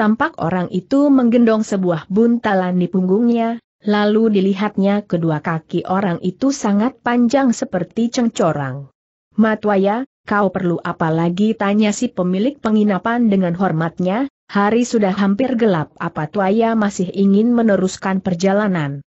S1: Tampak orang itu menggendong sebuah buntalan di punggungnya, Lalu dilihatnya kedua kaki orang itu sangat panjang seperti cengcorang. Matwaya, kau perlu apa lagi tanya si pemilik penginapan dengan hormatnya, hari sudah hampir gelap apa Tuaya masih ingin meneruskan perjalanan.